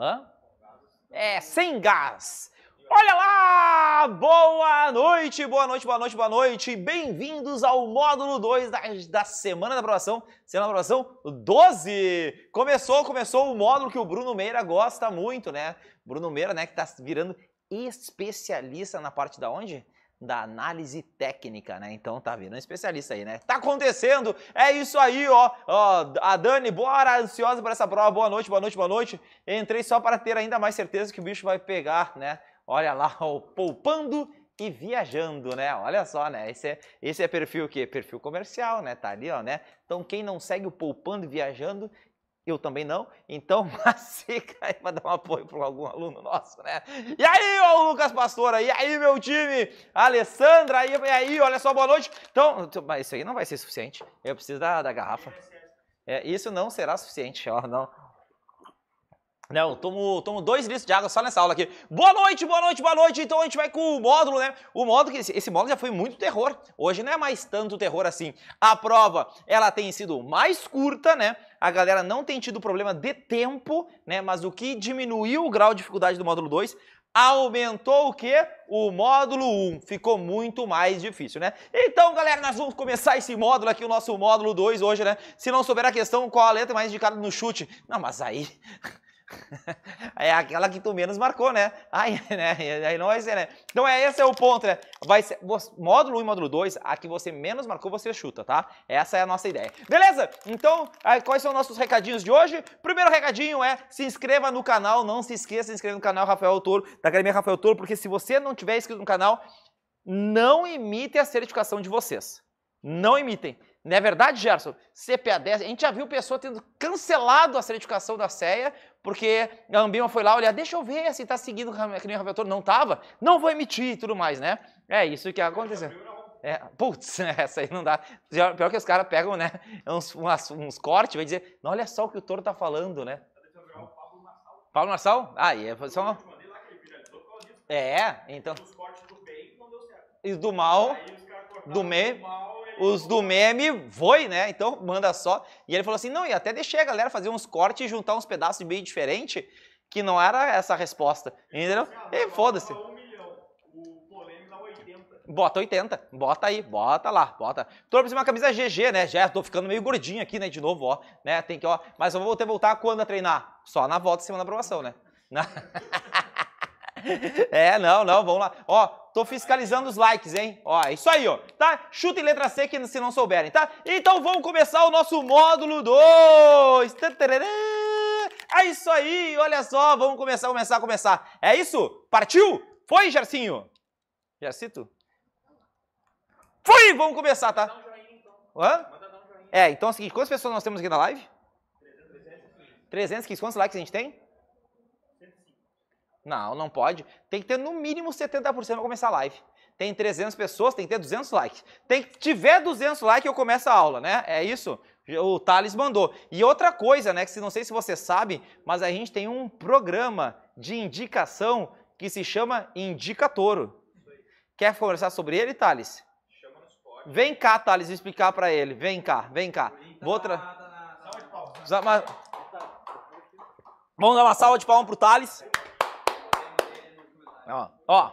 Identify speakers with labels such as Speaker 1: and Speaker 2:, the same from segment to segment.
Speaker 1: Hã? É, sem gás. Olha lá! Boa noite, boa noite, boa noite, boa noite. Bem-vindos ao módulo 2 da, da semana da aprovação, semana da aprovação 12. Começou, começou o módulo que o Bruno Meira gosta muito, né? Bruno Meira, né, que tá virando especialista na parte da onde? da análise técnica, né? Então tá vindo um especialista aí, né? Tá acontecendo, é isso aí, ó. ó a Dani, bora, ansiosa para essa prova. Boa noite, boa noite, boa noite. Entrei só para ter ainda mais certeza que o bicho vai pegar, né? Olha lá, ó, poupando e viajando, né? Olha só, né? Esse é, esse é perfil que Perfil comercial, né? Tá ali, ó, né? Então quem não segue o poupando e viajando eu também não. Então, massica aí para dar um apoio para algum aluno nosso, né? E aí, ó, o Lucas Pastora e aí, meu time, Alessandra e aí, olha só, boa noite. Então, então, mas isso aí não vai ser suficiente. Eu preciso da, da garrafa. É, isso não será suficiente, ó, não. Não, tomo, tomo dois litros de água só nessa aula aqui. Boa noite, boa noite, boa noite. Então a gente vai com o módulo, né? O módulo que esse, esse módulo já foi muito terror. Hoje não é mais tanto terror assim. A prova, ela tem sido mais curta, né? a galera não tem tido problema de tempo, né? Mas o que diminuiu o grau de dificuldade do módulo 2 aumentou o quê? O módulo 1. Ficou muito mais difícil, né? Então, galera, nós vamos começar esse módulo aqui, o nosso módulo 2 hoje, né? Se não souber a questão, qual a letra mais indicada no chute? Não, mas aí... é aquela que tu menos marcou, né? Aí, né? Aí não vai ser, né? Então é esse é o ponto, né? Vai ser, módulo 1 e módulo 2, a que você menos marcou, você chuta, tá? Essa é a nossa ideia. Beleza? Então, quais são nossos recadinhos de hoje? Primeiro recadinho é se inscreva no canal, não se esqueça, se inscrever no canal Rafael Toro, da Academia Rafael Toro, porque se você não tiver inscrito no canal, não imite a certificação de vocês. Não imitem. Não é verdade, Gerson? CPA 10, a gente já viu pessoa tendo cancelado a certificação da CEA, porque a Ambima foi lá olhar, deixa eu ver se está seguindo que nem o Não estava, não vou emitir e tudo mais, né? É isso que aconteceu. É, putz, essa aí não dá. Pior que os caras pegam, né, uns, uns cortes, vai dizer, olha só o que o Toro tá falando, né? Paulo Marçal? Ah, e é só uma... É, então... Os cortes do bem não deu certo. E do mal, do meio os do meme foi, né? Então manda só. E ele falou assim: não, e até deixei a galera fazer uns cortes e juntar uns pedaços meio diferente, que não era essa a resposta. Entendeu? E foda-se. Bota 80, bota aí, bota lá, bota. Tô precisando de uma camisa GG, né? Já tô ficando meio gordinho aqui, né? De novo, ó, né? Tem que, ó. Mas eu vou ter voltar quando a treinar? Só na volta, semana da aprovação, né? Na é, não, não, vamos lá. Ó, tô fiscalizando os likes, hein? Ó, é isso aí, ó, tá? Chuta em letra C que se não souberem, tá? Então vamos começar o nosso módulo 2. É isso aí, olha só, vamos começar, começar, começar. É isso? Partiu? Foi, Jarcinho? Jarcito? Foi, vamos começar, tá? Hã? É, então é o seguinte, quantas pessoas nós temos aqui na live? 315. 315, quantos likes a gente tem? Não, não pode. Tem que ter no mínimo 70% para começar a live. Tem 300 pessoas, tem que ter 200 likes. Tem que tiver 200 likes eu começo a aula, né? É isso? O Thales mandou. E outra coisa, né, que não sei se você sabe, mas a gente tem um programa de indicação que se chama Indica Quer conversar sobre ele, Thales? Chama no suporte. Vem cá, Thales, explicar para ele. Vem cá, vem cá. Vou tra... Né? Vamos dar uma salva de palmas pro Thales ó, ó,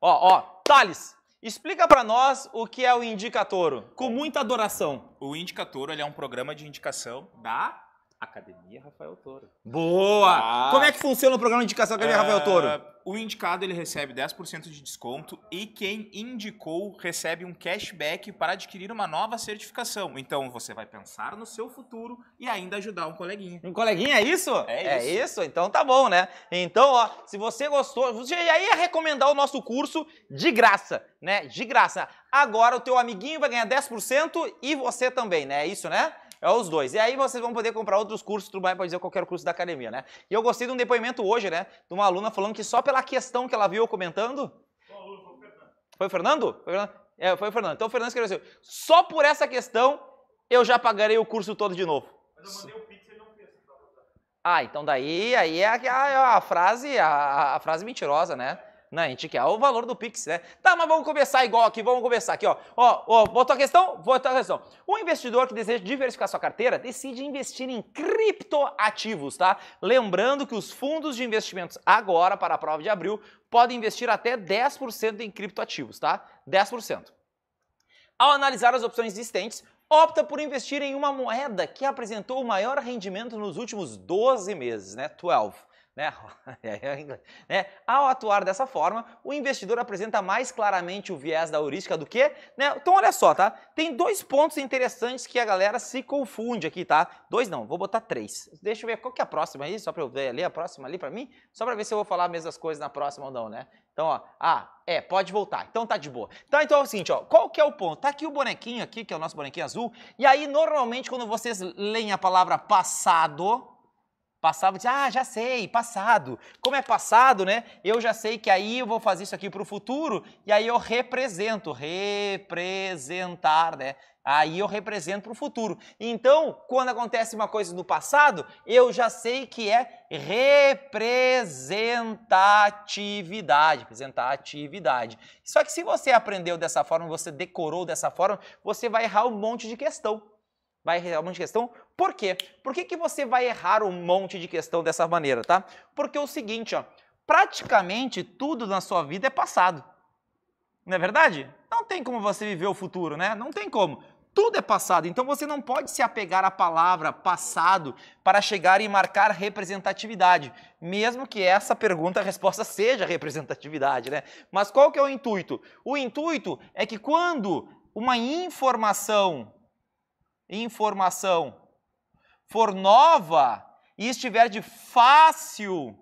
Speaker 1: ó, ó. Thales, explica para nós o que é o Indicatoro, com muita adoração. O Indicatoro ele é um programa de indicação da Academia Rafael Toro. Boa! Ah. Como é que funciona o programa de indicação da Academia é, Rafael Toro? o indicado ele recebe 10% de desconto e quem indicou recebe um cashback para adquirir uma nova certificação. Então você vai pensar no seu futuro e ainda ajudar um coleguinha. Um coleguinha, é isso? É, é isso. É isso? Então tá bom, né? Então, ó, se você gostou, você já ia recomendar o nosso curso de graça, né? De graça. Agora o teu amiguinho vai ganhar 10% e você também, né? É isso, né? É os dois. E aí vocês vão poder comprar outros cursos, tudo mais, pode dizer qualquer curso da academia, né? E eu gostei de um depoimento hoje, né? De uma aluna falando que só pela questão que ela viu eu comentando. Foi o Fernando? Foi o Fernando? É, foi o Fernando. Então o Fernando escreveu assim, só por essa questão eu já pagarei o curso todo de novo. Mas eu mandei o Pix e não fez. Ah, então daí aí é a, a, é a frase, a, a frase mentirosa, né? Não, né, a gente quer o valor do Pix, né? Tá, mas vamos começar igual aqui, vamos começar aqui, ó. Ó, ó, botou a questão? Botou a questão. O investidor que deseja diversificar sua carteira decide investir em criptoativos, tá? Lembrando que os fundos de investimentos agora, para a prova de abril, podem investir até 10% em criptoativos, tá? 10%. Ao analisar as opções existentes, opta por investir em uma moeda que apresentou o maior rendimento nos últimos 12 meses, né? 12. Né? É, é, né? Ao atuar dessa forma, o investidor apresenta mais claramente o viés da heurística do que, né? Então olha só, tá? Tem dois pontos interessantes que a galera se confunde aqui, tá? Dois não, vou botar três. Deixa eu ver qual que é a próxima aí, só para eu ver ali a próxima ali para mim, só para ver se eu vou falar as mesmas coisas na próxima ou não, né? Então, ó, ah, é, pode voltar. Então tá de boa. Tá, então é o seguinte, ó, qual que é o ponto? Tá aqui o bonequinho aqui, que é o nosso bonequinho azul, e aí normalmente quando vocês leem a palavra passado, Passava e ah, já sei, passado. Como é passado, né? Eu já sei que aí eu vou fazer isso aqui para o futuro e aí eu represento, representar, né? Aí eu represento para o futuro. Então, quando acontece uma coisa no passado, eu já sei que é representatividade. Representatividade. Só que se você aprendeu dessa forma, você decorou dessa forma, você vai errar um monte de questão. Vai errar um monte de questão. Por quê? Por que, que você vai errar um monte de questão dessa maneira, tá? Porque é o seguinte, ó, praticamente tudo na sua vida é passado. Não é verdade? Não tem como você viver o futuro, né? Não tem como. Tudo é passado, então você não pode se apegar à palavra passado para chegar e marcar representatividade, mesmo que essa pergunta, a resposta seja representatividade, né? Mas qual que é o intuito? O intuito é que quando uma informação informação for nova e estiver de fácil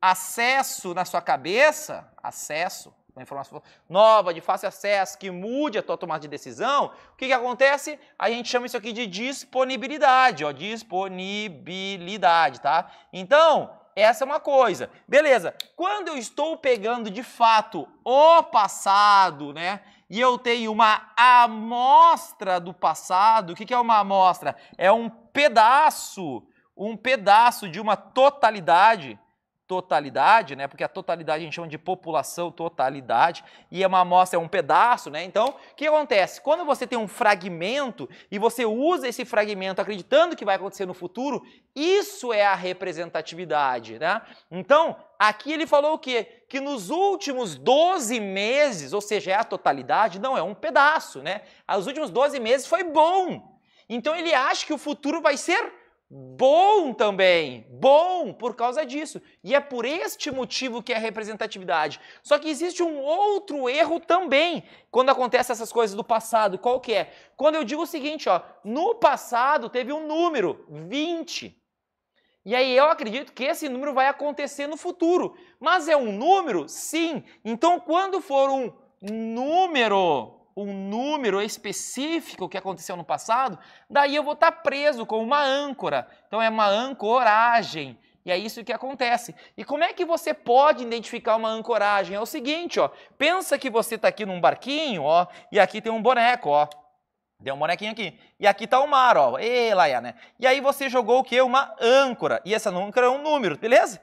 Speaker 1: acesso na sua cabeça, acesso, uma informação nova, de fácil acesso, que mude a tua tomada de decisão, o que, que acontece? A gente chama isso aqui de disponibilidade, ó, disponibilidade, tá? Então, essa é uma coisa. Beleza, quando eu estou pegando de fato o passado, né? e eu tenho uma amostra do passado. O que é uma amostra? É um pedaço, um pedaço de uma totalidade totalidade, né? Porque a totalidade a gente chama de população totalidade e é uma amostra é um pedaço, né? Então, o que acontece? Quando você tem um fragmento e você usa esse fragmento acreditando que vai acontecer no futuro, isso é a representatividade, né? Então, aqui ele falou o quê? Que nos últimos 12 meses, ou seja, é a totalidade, não é um pedaço, né? Os últimos 12 meses foi bom. Então ele acha que o futuro vai ser Hum. Bom também, bom por causa disso. E é por este motivo que é representatividade. Só que existe um outro erro também quando acontecem essas coisas do passado. Qual que é? Quando eu digo o seguinte, ó, no passado teve um número, 20. E aí eu acredito que esse número vai acontecer no futuro. Mas é um número? Sim. Então quando for um número, um número específico que aconteceu no passado, daí eu vou estar tá preso com uma âncora. Então é uma ancoragem. E é isso que acontece. E como é que você pode identificar uma ancoragem? É o seguinte, ó. Pensa que você está aqui num barquinho, ó, e aqui tem um boneco, ó. deu um bonequinho aqui. E aqui está o mar, ó. E lá, é né? E aí você jogou o quê? Uma âncora. E essa âncora é um número, beleza?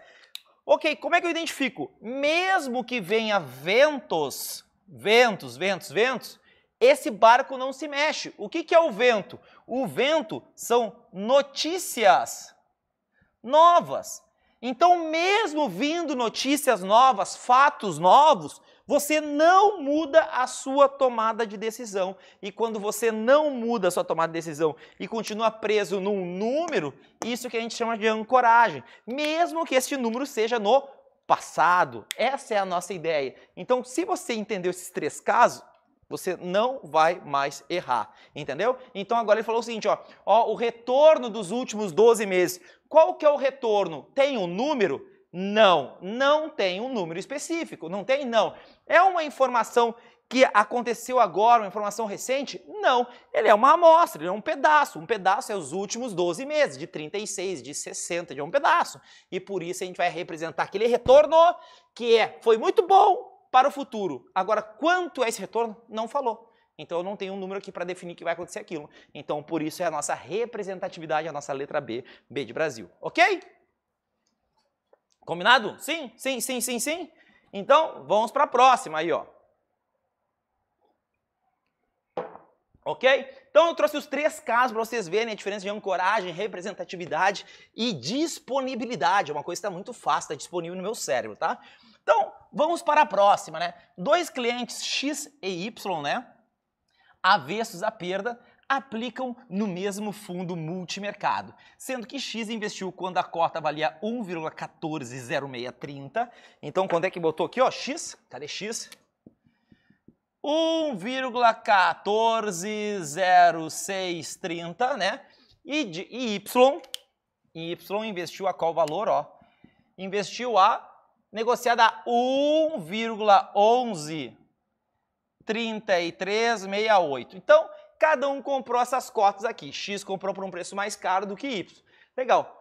Speaker 1: Ok, como é que eu identifico? Mesmo que venha ventos, ventos, ventos, ventos, esse barco não se mexe. O que, que é o vento? O vento são notícias novas. Então, mesmo vindo notícias novas, fatos novos, você não muda a sua tomada de decisão. E quando você não muda a sua tomada de decisão e continua preso num número, isso que a gente chama de ancoragem, mesmo que este número seja no passado. Essa é a nossa ideia. Então, se você entendeu esses três casos, você não vai mais errar, entendeu? Então agora ele falou o seguinte, ó, ó, o retorno dos últimos 12 meses. Qual que é o retorno? Tem um número? Não, não tem um número específico, não tem não. É uma informação que aconteceu agora, uma informação recente? Não, ele é uma amostra, ele é um pedaço. Um pedaço é os últimos 12 meses, de 36, de 60, de um pedaço. E por isso a gente vai representar aquele retorno que é, foi muito bom, para o futuro. Agora, quanto é esse retorno? Não falou. Então eu não tenho um número aqui para definir que vai acontecer aquilo. Então por isso é a nossa representatividade, a nossa letra B, B de Brasil. Ok? Combinado? Sim, sim, sim, sim, sim. Então vamos para a próxima aí, ó. Ok? Então eu trouxe os três casos para vocês verem a diferença de ancoragem, representatividade e disponibilidade. É uma coisa que está muito fácil, está disponível no meu cérebro, tá? Então, vamos para a próxima, né? Dois clientes X e Y, né? Avessos à perda, aplicam no mesmo fundo multimercado, sendo que X investiu quando a cota valia 1,140630. Então, quando é que botou aqui, ó, X? Cadê X? 1,140630, né? E, de, e Y, e Y investiu a qual valor, ó? Investiu a negociada a 1,113368. Então, cada um comprou essas cotas aqui. X comprou por um preço mais caro do que Y. Legal.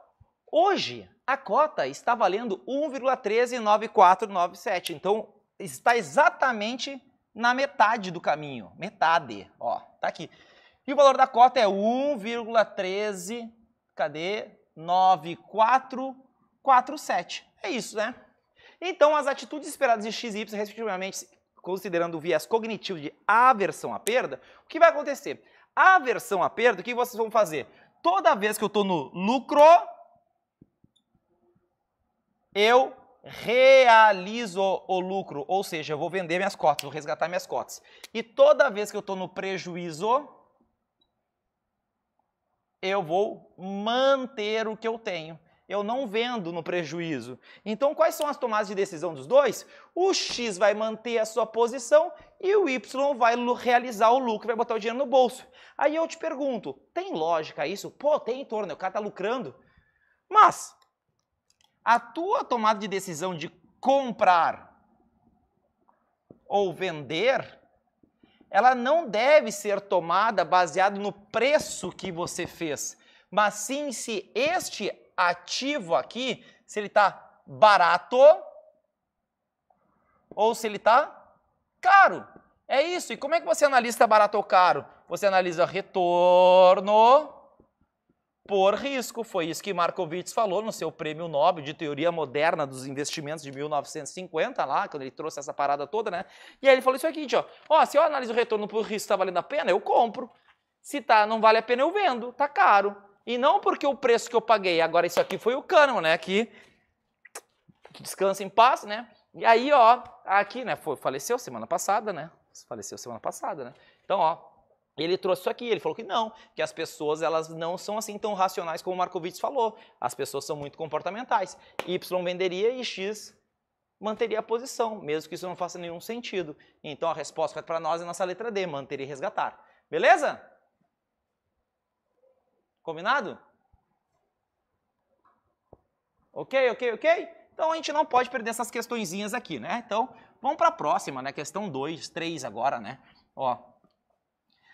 Speaker 1: Hoje, a cota está valendo 1,139497. Então, está exatamente na metade do caminho. Metade, ó, tá aqui. E o valor da cota é 1,13, cadê? 9447. É isso, né? Então, as atitudes esperadas de X e Y, respectivamente, considerando o viés cognitivo de aversão à perda, o que vai acontecer? A aversão à perda, o que vocês vão fazer? Toda vez que eu estou no lucro, eu realizo o lucro, ou seja, eu vou vender minhas cotas, vou resgatar minhas cotas. E toda vez que eu estou no prejuízo, eu vou manter o que eu tenho eu não vendo no prejuízo. Então, quais são as tomadas de decisão dos dois? O X vai manter a sua posição e o Y vai realizar o lucro, vai botar o dinheiro no bolso. Aí eu te pergunto, tem lógica isso? Pô, tem em torno, né? o cara tá lucrando. Mas a tua tomada de decisão de comprar ou vender, ela não deve ser tomada baseada no preço que você fez, mas sim se este ativo aqui, se ele está barato ou se ele está caro. É isso. E como é que você analisa se barato ou caro? Você analisa retorno por risco. Foi isso que Markowitz falou no seu prêmio Nobel de Teoria Moderna dos Investimentos de 1950, lá, quando ele trouxe essa parada toda, né? E aí ele falou isso aqui, ó. Ó, se eu analiso o retorno por risco está valendo a pena, eu compro. Se tá, não vale a pena, eu vendo. Tá caro. E não porque o preço que eu paguei. Agora, isso aqui foi o cânon, né? Que descansa em paz, né? E aí, ó, aqui, né? Foi, faleceu semana passada, né? Faleceu semana passada, né? Então, ó, ele trouxe isso aqui. Ele falou que não, que as pessoas, elas não são assim tão racionais como o Markowitz falou. As pessoas são muito comportamentais. Y venderia e X manteria a posição, mesmo que isso não faça nenhum sentido. Então, a resposta para nós é nossa letra D, manter e resgatar. Beleza? Combinado? Ok, ok, ok? Então a gente não pode perder essas questõezinhas aqui, né? Então vamos para a próxima, né? Questão 2, 3 agora, né? Ó.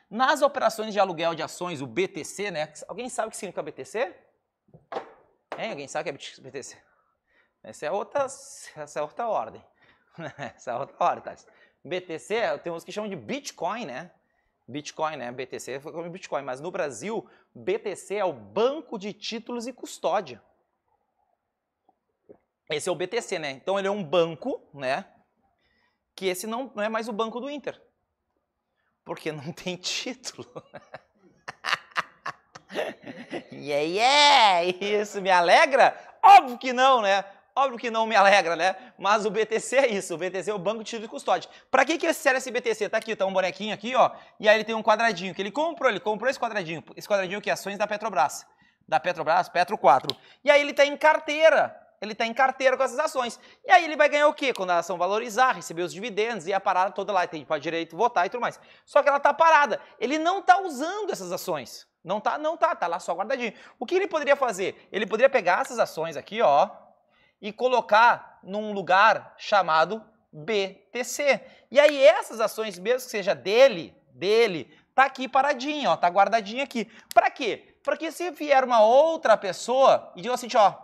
Speaker 1: Nas operações de aluguel de ações, o BTC, né? Alguém sabe o que significa BTC? Hein? Alguém sabe o que é BTC? Essa é outra, essa é outra ordem. essa é outra ordem, tá? BTC, tem uns que chamam de Bitcoin, né? Bitcoin, né? BTC foi como Bitcoin, mas no Brasil, BTC é o banco de títulos e custódia. Esse é o BTC, né? Então ele é um banco, né? Que esse não, não é mais o banco do Inter. Porque não tem título. yeah, yeah! Isso me alegra? Óbvio que não, né? Óbvio que não me alegra, né? Mas o BTC é isso, o BTC é o banco de título de custódia. Para que que serve esse BTC? Tá aqui, tá um bonequinho aqui, ó, e aí ele tem um quadradinho que ele comprou, ele comprou esse quadradinho, esse quadradinho que é ações da Petrobras, da Petrobras, Petro 4. E aí ele tá em carteira, ele está em carteira com essas ações. E aí ele vai ganhar o quê? Quando a ação valorizar, receber os dividendos e a parada toda lá, tem para direito votar e tudo mais. Só que ela está parada. Ele não está usando essas ações. Não tá, não tá, tá lá só guardadinho. O que ele poderia fazer? Ele poderia pegar essas ações aqui, ó, e colocar num lugar chamado BTC. E aí essas ações, mesmo que seja dele, dele, tá aqui paradinha, ó, tá guardadinha aqui. Para quê? Para se vier uma outra pessoa e diga assim, ó,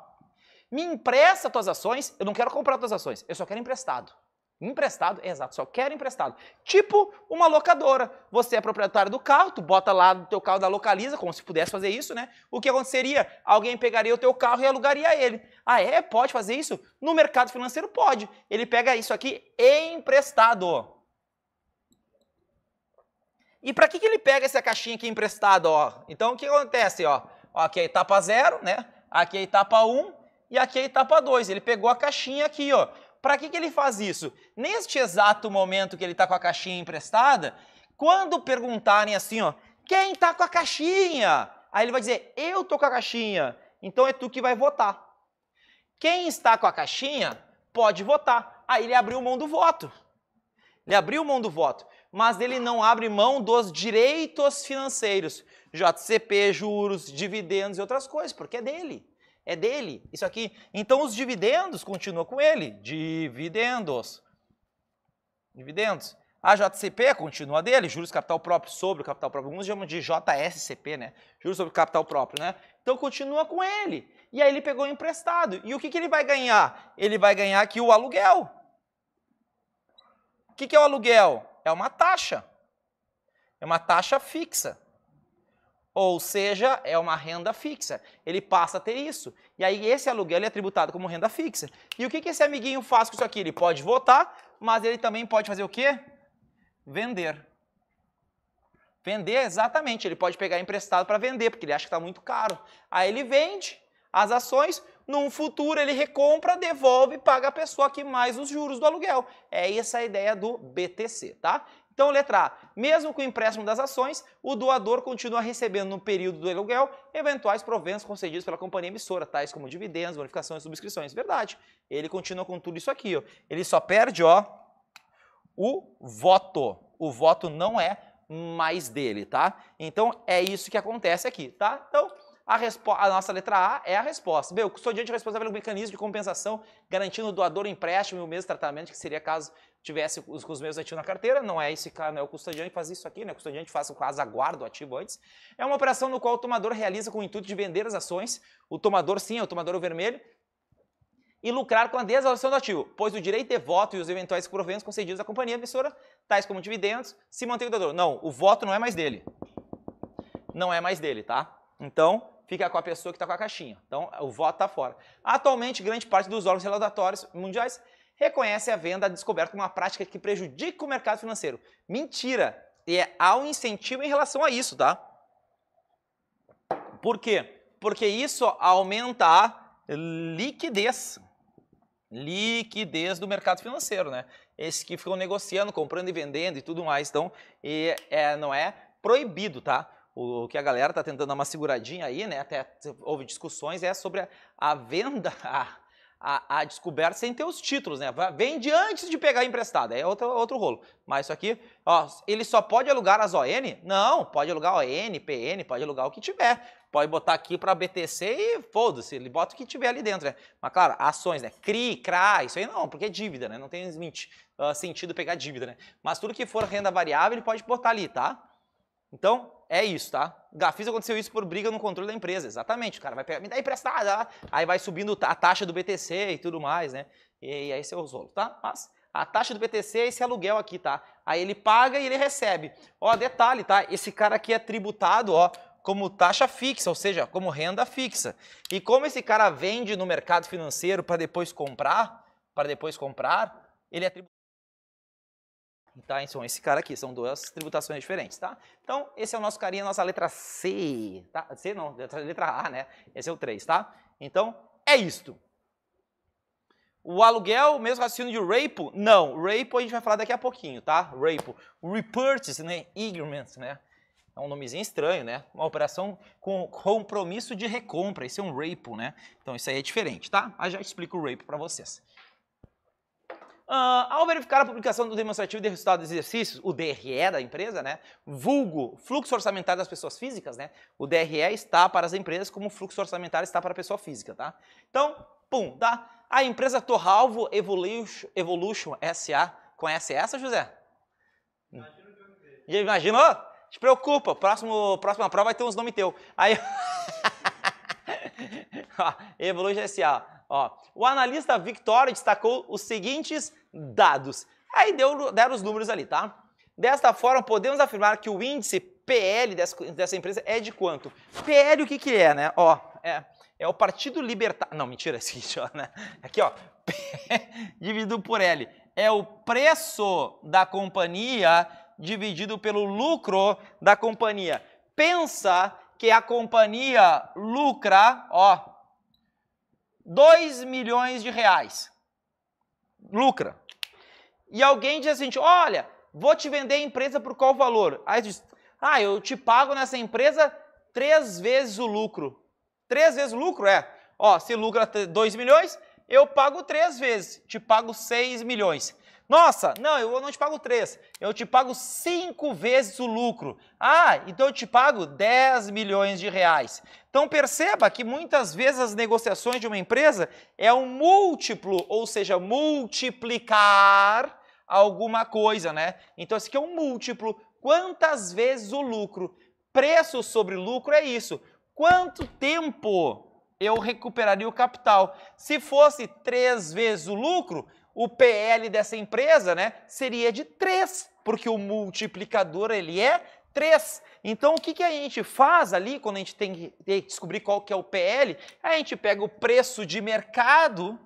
Speaker 1: me empresta tuas ações, eu não quero comprar tuas ações, eu só quero emprestado. Emprestado, exato, só quero emprestado. Tipo uma locadora. Você é proprietário do carro, tu bota lá no teu carro da localiza, como se pudesse fazer isso, né? O que aconteceria? Alguém pegaria o teu carro e alugaria ele. Ah, é? Pode fazer isso? No mercado financeiro pode. Ele pega isso aqui emprestado. E para que, que ele pega essa caixinha aqui emprestado, ó? Então o que acontece, ó? Aqui é etapa 0, né? Aqui é etapa 1 um, e aqui é etapa 2. Ele pegou a caixinha aqui, ó. Para que, que ele faz isso? Neste exato momento que ele está com a caixinha emprestada, quando perguntarem assim, ó, quem está com a caixinha? Aí ele vai dizer, eu estou com a caixinha, então é tu que vai votar. Quem está com a caixinha pode votar. Aí ele abriu mão do voto. Ele abriu mão do voto, mas ele não abre mão dos direitos financeiros, JCP, juros, dividendos e outras coisas, porque é dele. É dele, isso aqui. Então os dividendos continuam com ele. Dividendos. Dividendos. A JCP continua dele, juros capital próprio sobre o capital próprio. Alguns chamam de JSCP, né? Juros sobre capital próprio, né? Então continua com ele. E aí ele pegou emprestado. E o que, que ele vai ganhar? Ele vai ganhar aqui o aluguel. O que, que é o aluguel? É uma taxa. É uma taxa fixa. Ou seja, é uma renda fixa. Ele passa a ter isso. E aí esse aluguel é tributado como renda fixa. E o que, que esse amiguinho faz com isso aqui? Ele pode votar, mas ele também pode fazer o quê? Vender. Vender, exatamente. Ele pode pegar emprestado para vender, porque ele acha que está muito caro. Aí ele vende as ações, num futuro ele recompra, devolve, paga a pessoa que mais os juros do aluguel. É essa a ideia do BTC, tá? Então, letra A, mesmo com o empréstimo das ações, o doador continua recebendo no período do aluguel eventuais proventos concedidos pela companhia emissora, tais como dividendos, bonificações, subscrições. Verdade. Ele continua com tudo isso aqui, ó. Ele só perde, ó, o voto. O voto não é mais dele, tá? Então, é isso que acontece aqui, tá? Então, a, a, nossa letra A é a resposta. Meu, custodiante responsável pelo mecanismo de compensação, garantindo o doador o empréstimo e o mesmo tratamento, que seria caso tivesse os, os meus ativos na carteira, não é esse cara, não é o custodiante que faz isso aqui, né? O custodiante faz o caso aguarda o ativo antes. É uma operação no qual o tomador realiza com o intuito de vender as ações, o tomador sim, é o tomador vermelho, e lucrar com a desvalorização do ativo, pois o direito de voto e os eventuais proventos concedidos à companhia emissora, tais como dividendos, se mantém o doador. Não, o voto não é mais dele. Não é mais dele, tá? Então, fica com a pessoa que está com a caixinha. Então, o voto está fora. Atualmente, grande parte dos órgãos relatórios mundiais reconhece a venda descoberta como uma prática que prejudica o mercado financeiro. Mentira! E é, há um incentivo em relação a isso, tá? Por quê? Porque isso aumenta a liquidez. Liquidez do mercado financeiro, né? Esses que ficam negociando, comprando e vendendo e tudo mais. Então, e, é, não é proibido, tá? O, que a galera tá tentando dar uma seguradinha aí, né? Até houve discussões, é sobre a, a venda, a, a, a descoberta sem ter os títulos, né? Vende antes de pegar emprestado, é outro, outro rolo. Mas isso aqui, ó, ele só pode alugar as ON? Não, pode alugar ON, PN, pode alugar o que tiver. Pode botar aqui para BTC e foda-se, ele bota o que tiver ali dentro, né? Mas claro, ações, né? CRI, CRA, isso aí não, porque é dívida, né? Não tem uh, sentido pegar dívida, né? Mas tudo que for renda variável, ele pode botar ali, tá? Então, é isso, tá? Gafis aconteceu isso por briga no controle da empresa, exatamente. O cara vai pegar, me dá emprestada, ah, aí vai subindo a taxa do BTC e tudo mais, né? E, e aí você é rolo, tá? Mas a taxa do BTC é esse aluguel aqui, tá? Aí ele paga e ele recebe. Ó, detalhe, tá? Esse cara aqui é tributado, ó, como taxa fixa, ou seja, como renda fixa. E como esse cara vende no mercado financeiro para depois comprar, para depois comprar, ele é tributado Tá? Então, esse cara aqui, são duas tributações diferentes, tá? Então, esse é o nosso carinha, nossa letra C, tá? C não, letra A, né? Esse é o 3, tá? Então, é isto. O aluguel, mesmo raciocínio de rapo? Não, rapo a gente vai falar daqui a pouquinho, tá? Rapo. Repurchase, né? Ignorance, né? É um nomezinho estranho, né? Uma operação com compromisso de recompra. Esse é um rapo, né? Então isso aí é diferente, tá? Mas já explico o rapo para vocês. Uh, ao verificar a publicação do demonstrativo de resultado dos exercícios, o DRE da empresa, né, vulgo fluxo orçamentário das pessoas físicas, né, o DRE está para as empresas como o fluxo orçamentário está para a pessoa física, tá? Então, pum, tá? A empresa Torralvo Evolution, Evolution SA, conhece essa, José? Imagino que eu Imaginou? Te preocupa, próximo, próxima prova vai ter uns nomes teus. Aí... Evolution SA, Ó, o analista Victoria destacou os seguintes dados. Aí deu, deram os números ali, tá? Desta forma, podemos afirmar que o índice PL dessa, dessa empresa é de quanto? PL o que que é, né? Ó, é, é o Partido Libertário... Não, mentira, é o seguinte, ó, né? Aqui, ó, P dividido por L. É o preço da companhia dividido pelo lucro da companhia. Pensa que a companhia lucra, ó, 2 milhões de reais. Lucra. E alguém diz assim: olha, vou te vender a empresa por qual valor? Aí diz: ah, eu te pago nessa empresa três vezes o lucro. Três vezes o lucro? É. Ó, se lucra 2 milhões, eu pago três vezes, te pago 6 milhões. Nossa, não, eu não te pago três, eu te pago cinco vezes o lucro. Ah, então eu te pago 10 milhões de reais. Então perceba que muitas vezes as negociações de uma empresa é um múltiplo, ou seja, multiplicar alguma coisa, né? Então esse aqui é um múltiplo. Quantas vezes o lucro? Preço sobre lucro é isso. Quanto tempo eu recuperaria o capital? Se fosse três vezes o lucro, o PL dessa empresa, né, seria de 3, porque o multiplicador ele é 3. Então, o que, que a gente faz ali quando a gente tem que descobrir qual que é o PL? A gente pega o preço de mercado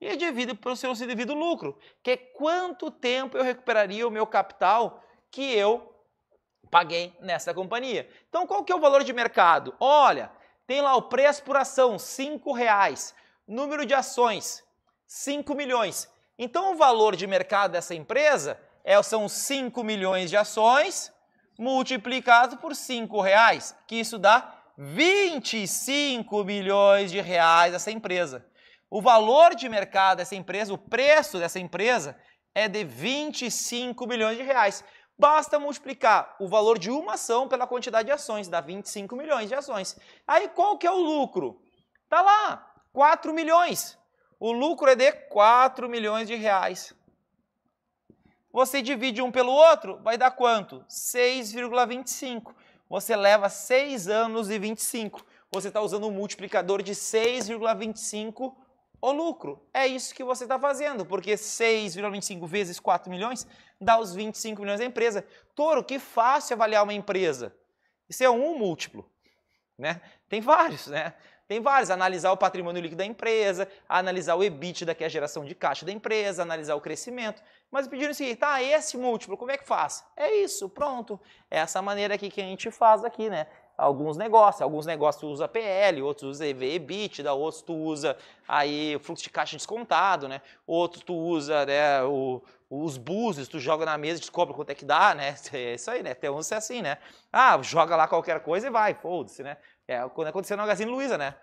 Speaker 1: e divide pelo seu devido lucro, que é quanto tempo eu recuperaria o meu capital que eu paguei nessa companhia. Então, qual que é o valor de mercado? Olha, tem lá o preço por ação, R$ reais, número de ações, 5 milhões. Então, o valor de mercado dessa empresa é, são 5 milhões de ações multiplicado por 5 reais, que isso dá 25 milhões de reais essa empresa. O valor de mercado dessa empresa, o preço dessa empresa é de 25 milhões de reais. Basta multiplicar o valor de uma ação pela quantidade de ações, dá 25 milhões de ações. Aí qual que é o lucro? Tá lá, 4 milhões. O lucro é de 4 milhões de reais. Você divide um pelo outro, vai dar quanto? 6,25. Você leva 6 anos e 25. Você está usando um multiplicador de 6,25 o lucro. É isso que você está fazendo, porque 6,25 vezes 4 milhões dá os 25 milhões da empresa. Toro, que fácil avaliar uma empresa. Isso é um múltiplo, né? Tem vários, né? Tem vários, analisar o patrimônio líquido da empresa, analisar o EBITDA, que é a geração de caixa da empresa, analisar o crescimento. Mas pediram o seguinte, tá, esse múltiplo, como é que faz? É isso, pronto. É essa maneira aqui que a gente faz aqui, né? alguns negócios. Alguns negócios tu usa PL, outros usa EV EBITDA, outros tu usa aí fluxo de caixa descontado, né? Outros tu usa né, o, os buses, tu joga na mesa e descobre quanto é que dá, né? É isso aí, né? Tem uns é assim, né? Ah, joga lá qualquer coisa e vai, foda-se, né? É, quando aconteceu no Magazine Luiza, né?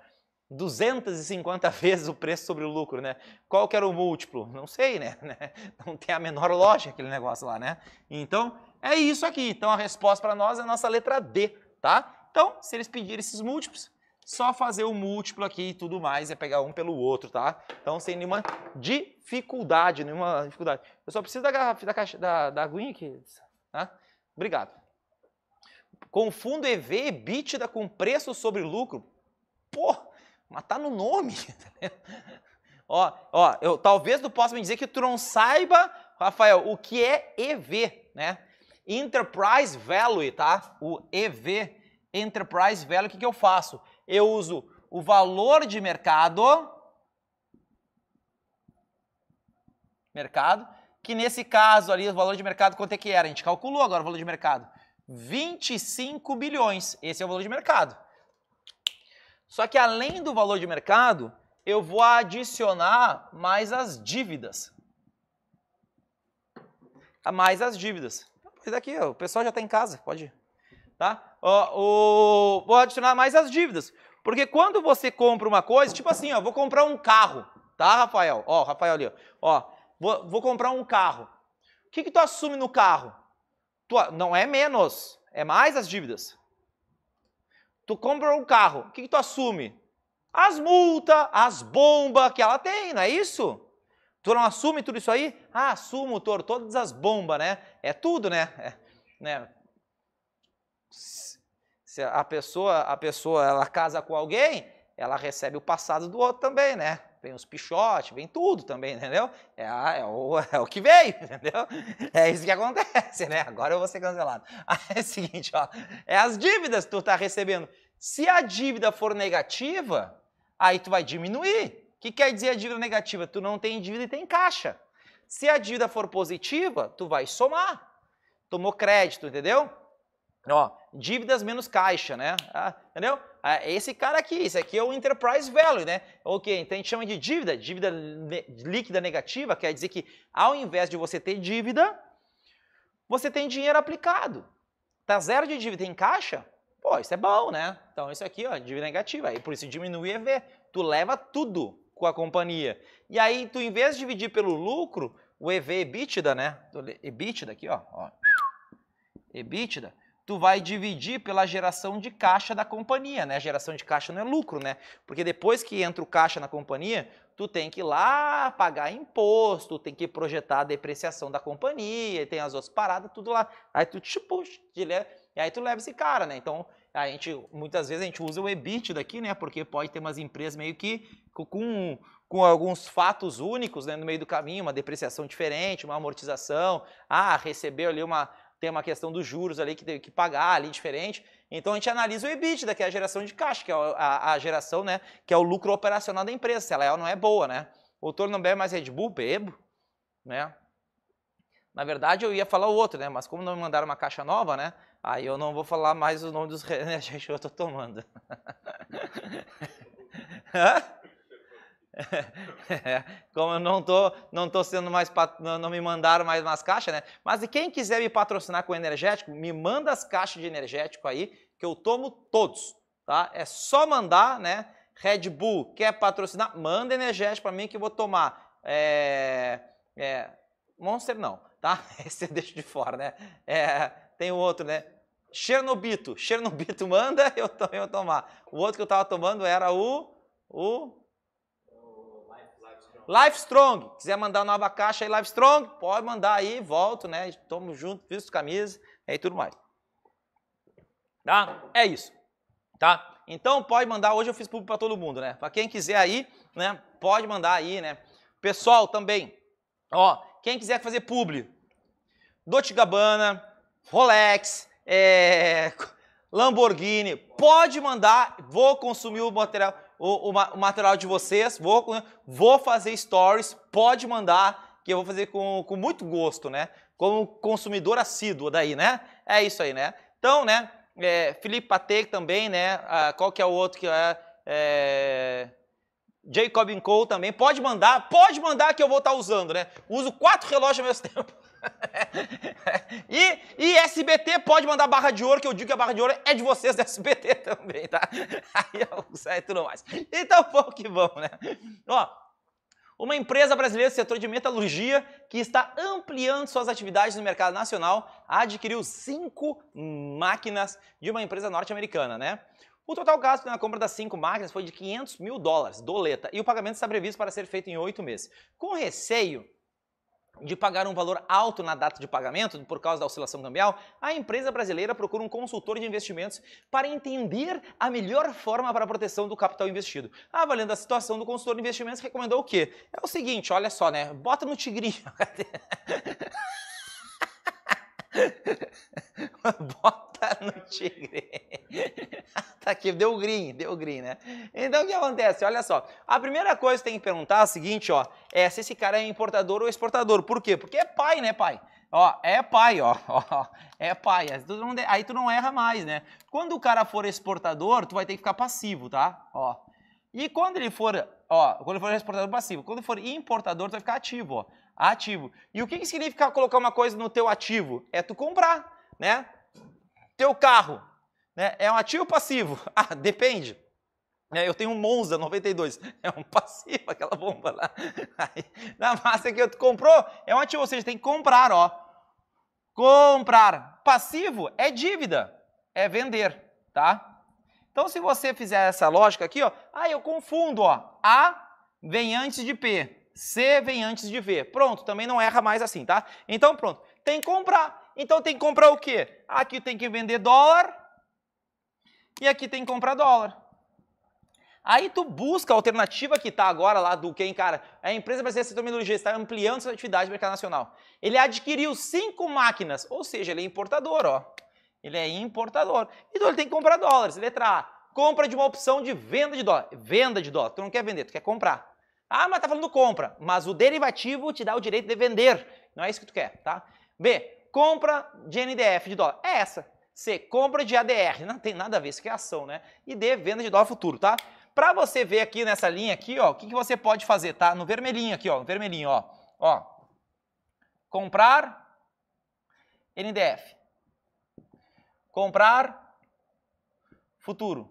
Speaker 1: 250 vezes o preço sobre o lucro, né? Qual que era o múltiplo? Não sei, né? Não tem a menor lógica aquele negócio lá, né? Então, é isso aqui. Então, a resposta para nós é a nossa letra D, tá? Então, se eles pedirem esses múltiplos, só fazer o múltiplo aqui e tudo mais, é pegar um pelo outro, tá? Então, sem nenhuma dificuldade, nenhuma dificuldade. Eu só preciso da garrafa, da caixa, da, da aguinha aqui, tá? Obrigado confundo EV e EBITDA com preço sobre lucro. Pô, mas tá no nome. ó, ó, eu talvez tu possa me dizer que tu não saiba, Rafael, o que é EV, né? Enterprise Value, tá? O EV, Enterprise Value, o que, que eu faço? Eu uso o valor de mercado, mercado, que nesse caso ali, o valor de mercado, quanto é que era? A gente calculou agora o valor de mercado. 25 bilhões. Esse é o valor de mercado. Só que além do valor de mercado, eu vou adicionar mais as dívidas. a ah, Mais as dívidas. Pois o pessoal já está em casa, pode ir. Tá? Ó, o, vou adicionar mais as dívidas. Porque quando você compra uma coisa, tipo assim, ó, vou comprar um carro, tá, Rafael? Ó, Rafael ali, ó. ó vou, vou comprar um carro. O que, que tu assume no carro? Tu, não é menos, é mais as dívidas. Tu compra um carro, o que, que tu assume? As multas, as bombas que ela tem, não é isso? Tu não assume tudo isso aí? Ah, assumo, Toro, todas as bombas, né? É tudo, né? É, né? Se a pessoa, a pessoa, ela casa com alguém, ela recebe o passado do outro também, né? Vem os pichotes, vem tudo também, entendeu? É, é, o, é o que veio, entendeu? É isso que acontece, né? Agora eu vou ser cancelado. Ah, é o seguinte, ó, é as dívidas que tu tá recebendo. Se a dívida for negativa, aí tu vai diminuir. O que quer dizer a dívida negativa? Tu não tem dívida e tem caixa. Se a dívida for positiva, tu vai somar. Tomou crédito, entendeu? Ó, dívidas menos caixa, né? Ah, entendeu? Ah, esse cara aqui, isso aqui é o Enterprise Value, né? ok então a gente chama de dívida, dívida líquida negativa, quer dizer que ao invés de você ter dívida, você tem dinheiro aplicado. Tá zero de dívida em caixa? Pô, isso é bom, né? Então isso aqui, ó, dívida negativa, aí por isso diminui o EV. Tu leva tudo com a companhia. E aí tu em vez de dividir pelo lucro, o EV é EBITDA, né? EBITDA aqui, ó, ó. EBITDA tu vai dividir pela geração de caixa da companhia, né? A geração de caixa não é lucro, né? Porque depois que entra o caixa na companhia, tu tem que ir lá pagar imposto, tem que projetar a depreciação da companhia, tem as outras paradas, tudo lá. Aí tu te tipo, puxa, te leva, e aí tu leva esse cara, né? Então, a gente, muitas vezes a gente usa o EBIT daqui, né? Porque pode ter umas empresas meio que com, com alguns fatos únicos né? no meio do caminho, uma depreciação diferente, uma amortização, ah, recebeu ali uma tem uma questão dos juros ali que teve que pagar ali diferente. Então a gente analisa o EBITDA, né, que é a geração de caixa, que é a, a geração, né, que é o lucro operacional da empresa, se ela é ou não é boa, né? O Toro não é bebe mais Red Bull, bebo, né? Na verdade, eu ia falar o outro, né? Mas como não me mandaram uma caixa nova, né? Aí eu não vou falar mais o nome dos né, energéticos que eu tô tomando. Hã? Como eu não tô, não tô sendo mais, não me mandaram mais mais caixas, né? Mas e quem quiser me patrocinar com energético, me manda as caixas de energético aí, que eu tomo todos, tá? É só mandar, né? Red Bull quer patrocinar, manda energético para mim que eu vou tomar. É... é... Monster não, tá? Esse eu deixo de fora, né? É... Tem o outro, né? Chernobito. Chernobito manda, eu também vou tomar. O outro que eu tava tomando era o... O Life Strong, quiser mandar nova caixa aí, Life Strong, pode mandar aí, volto, né? Tamo junto, visto camisa né, e tudo mais. Tá? É isso. Tá? Então pode mandar, hoje eu fiz público para todo mundo, né? Para quem quiser aí, né? Pode mandar aí, né? Pessoal também, ó, quem quiser fazer publi, Dolce Gabbana, Rolex, é, Lamborghini, pode mandar, vou consumir o material o, o, o material de vocês, vou, vou fazer stories, pode mandar, que eu vou fazer com, com muito gosto, né? Como consumidor assíduo daí, né? É isso aí, né? Então, né, é, Felipe Patek também, né? Ah, qual que é o outro que é... é... Jacob Cole também, pode mandar, pode mandar que eu vou estar tá usando, né? Uso quatro relógios ao mesmo tempo. e, e, SBT pode mandar barra de ouro, que eu digo que a barra de ouro é de vocês da SBT também, tá? Aí sai é tudo mais. Então vamos que vamos, né? Ó, uma empresa brasileira do setor de metalurgia que está ampliando suas atividades no mercado nacional adquiriu cinco máquinas de uma empresa norte-americana, né? O total gasto na compra das cinco máquinas foi de 500 mil dólares, doleta, e o pagamento está previsto para ser feito em oito meses. Com receio de pagar um valor alto na data de pagamento por causa da oscilação cambial, a empresa brasileira procura um consultor de investimentos para entender a melhor forma para a proteção do capital investido. Avaliando a situação do consultor de investimentos, recomendou o quê? É o seguinte, olha só, né? Bota no tigrinho. Bota no tigre. tá aqui, deu o green, deu o green, né? Então o que acontece? Olha só. A primeira coisa que tem que perguntar é a seguinte, ó. É se esse cara é importador ou exportador. Por quê? Porque é pai, né, pai? Ó, é pai, ó. ó é pai. Aí tu, não, aí tu não erra mais, né? Quando o cara for exportador, tu vai ter que ficar passivo, tá? Ó. E quando ele for, ó, quando ele for exportador passivo, quando ele for importador, tu vai ficar ativo, ó ativo. E o que, que significa colocar uma coisa no teu ativo? É tu comprar, né? Teu carro, né? É um ativo ou passivo? Ah, depende. É, eu tenho um Monza 92, é um passivo aquela bomba lá. Aí, na massa que tu comprou, é um ativo, ou seja, tem que comprar, ó. Comprar. Passivo é dívida, é vender, tá? Então, se você fizer essa lógica aqui, ó, ah, eu confundo, ó, A vem antes de P. C vem antes de V. Pronto, também não erra mais assim, tá? Então, pronto. Tem que comprar. Então, tem que comprar o quê? Aqui tem que vender dólar e aqui tem que comprar dólar. Aí tu busca a alternativa que está agora lá do quem, cara. A empresa brasileira setor metalurgia está ampliando sua atividade no mercado nacional. Ele adquiriu cinco máquinas, ou seja, ele é importador, ó. Ele é importador. Então ele tem que comprar dólares. Letra A. Compra de uma opção de venda de dólar. Venda de dólar. Tu não quer vender, tu quer comprar. Ah, mas tá falando compra. Mas o derivativo te dá o direito de vender. Não é isso que tu quer, tá? B. Compra de NDF de dólar. É essa. C. Compra de ADR. Não tem nada a ver, isso aqui é ação, né? E D. Venda de dólar futuro, tá? Para você ver aqui nessa linha aqui, ó, o que, que você pode fazer, tá? No vermelhinho aqui, ó, no vermelhinho, ó. Ó. Comprar NDF. Comprar futuro.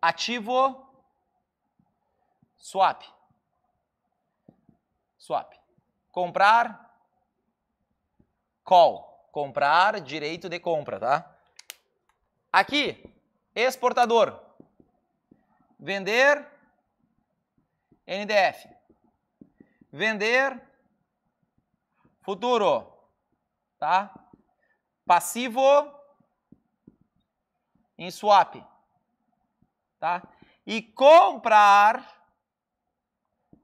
Speaker 1: Ativo swap. Swap. Comprar, call. Comprar, direito de compra, tá? Aqui, exportador. Vender, NDF. Vender, futuro, tá? Passivo em swap, tá? E comprar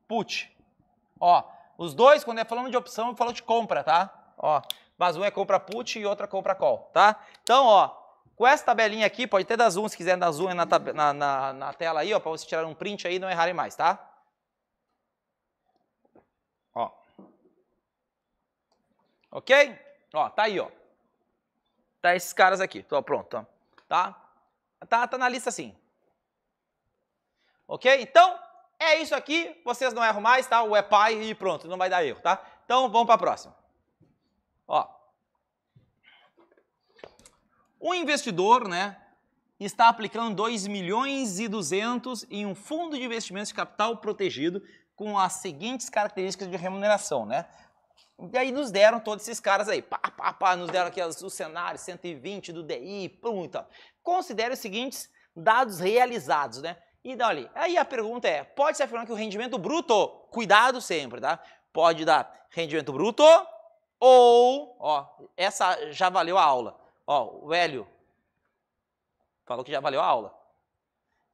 Speaker 1: put. Ó, os dois, quando é falando de opção, eu falo de compra, tá? Ó, mas um é compra put e outra compra call, tá? Então, ó, com essa tabelinha aqui, pode ter das zoom, se quiser dar zoom na, na, na, na tela aí, ó, para você tirar um print aí e não errarem mais, tá? Ó. Ok? Ó, tá aí, ó. Tá esses caras aqui. Tô pronto, ó. Tá? Tá, tá na lista sim. Ok? Então, é isso aqui, vocês não erram mais, tá? O é pai e pronto, não vai dar erro, tá? Então vamos para a próxima. Ó. Um investidor, né, está aplicando 2 milhões e 200 em um fundo de investimentos de capital protegido com as seguintes características de remuneração, né? E aí nos deram todos esses caras aí, pá, pá, pá, nos deram aqui os cenários 120 do DI, pronto e tal. Considere os seguintes dados realizados, né? E dali. Aí a pergunta é: pode-se afirmar que o rendimento bruto, cuidado sempre, tá? Pode dar rendimento bruto ou, ó, essa já valeu a aula. Ó, o Hélio falou que já valeu a aula.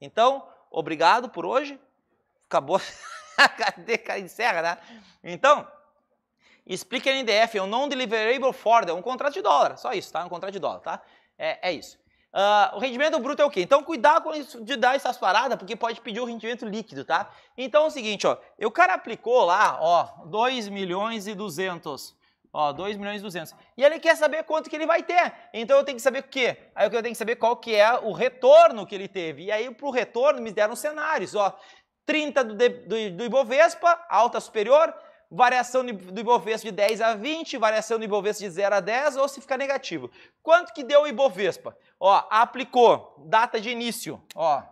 Speaker 1: Então, obrigado por hoje. Acabou. Cadê, cara? serra, né? Então, explica NDF, é um non-deliverable forward, é um contrato de dólar, só isso, tá? Um contrato de dólar, tá? É, é isso. Uh, o rendimento bruto é o quê? Então, cuidado com isso de dar essas paradas, porque pode pedir o rendimento líquido, tá? Então, é o seguinte, ó. O cara aplicou lá, ó, 2 milhões e 200. Ó, 2 milhões e 200. E ele quer saber quanto que ele vai ter. Então, eu tenho que saber o quê? Aí, eu tenho que saber qual que é o retorno que ele teve. E aí, pro retorno, me deram cenários, ó. 30 do, do, do Ibovespa, alta superior, variação do Ibovespa de 10 a 20, variação do Ibovespa de 0 a 10, ou se ficar negativo. Quanto que deu o Ibovespa? Ó, aplicou, data de início, ó,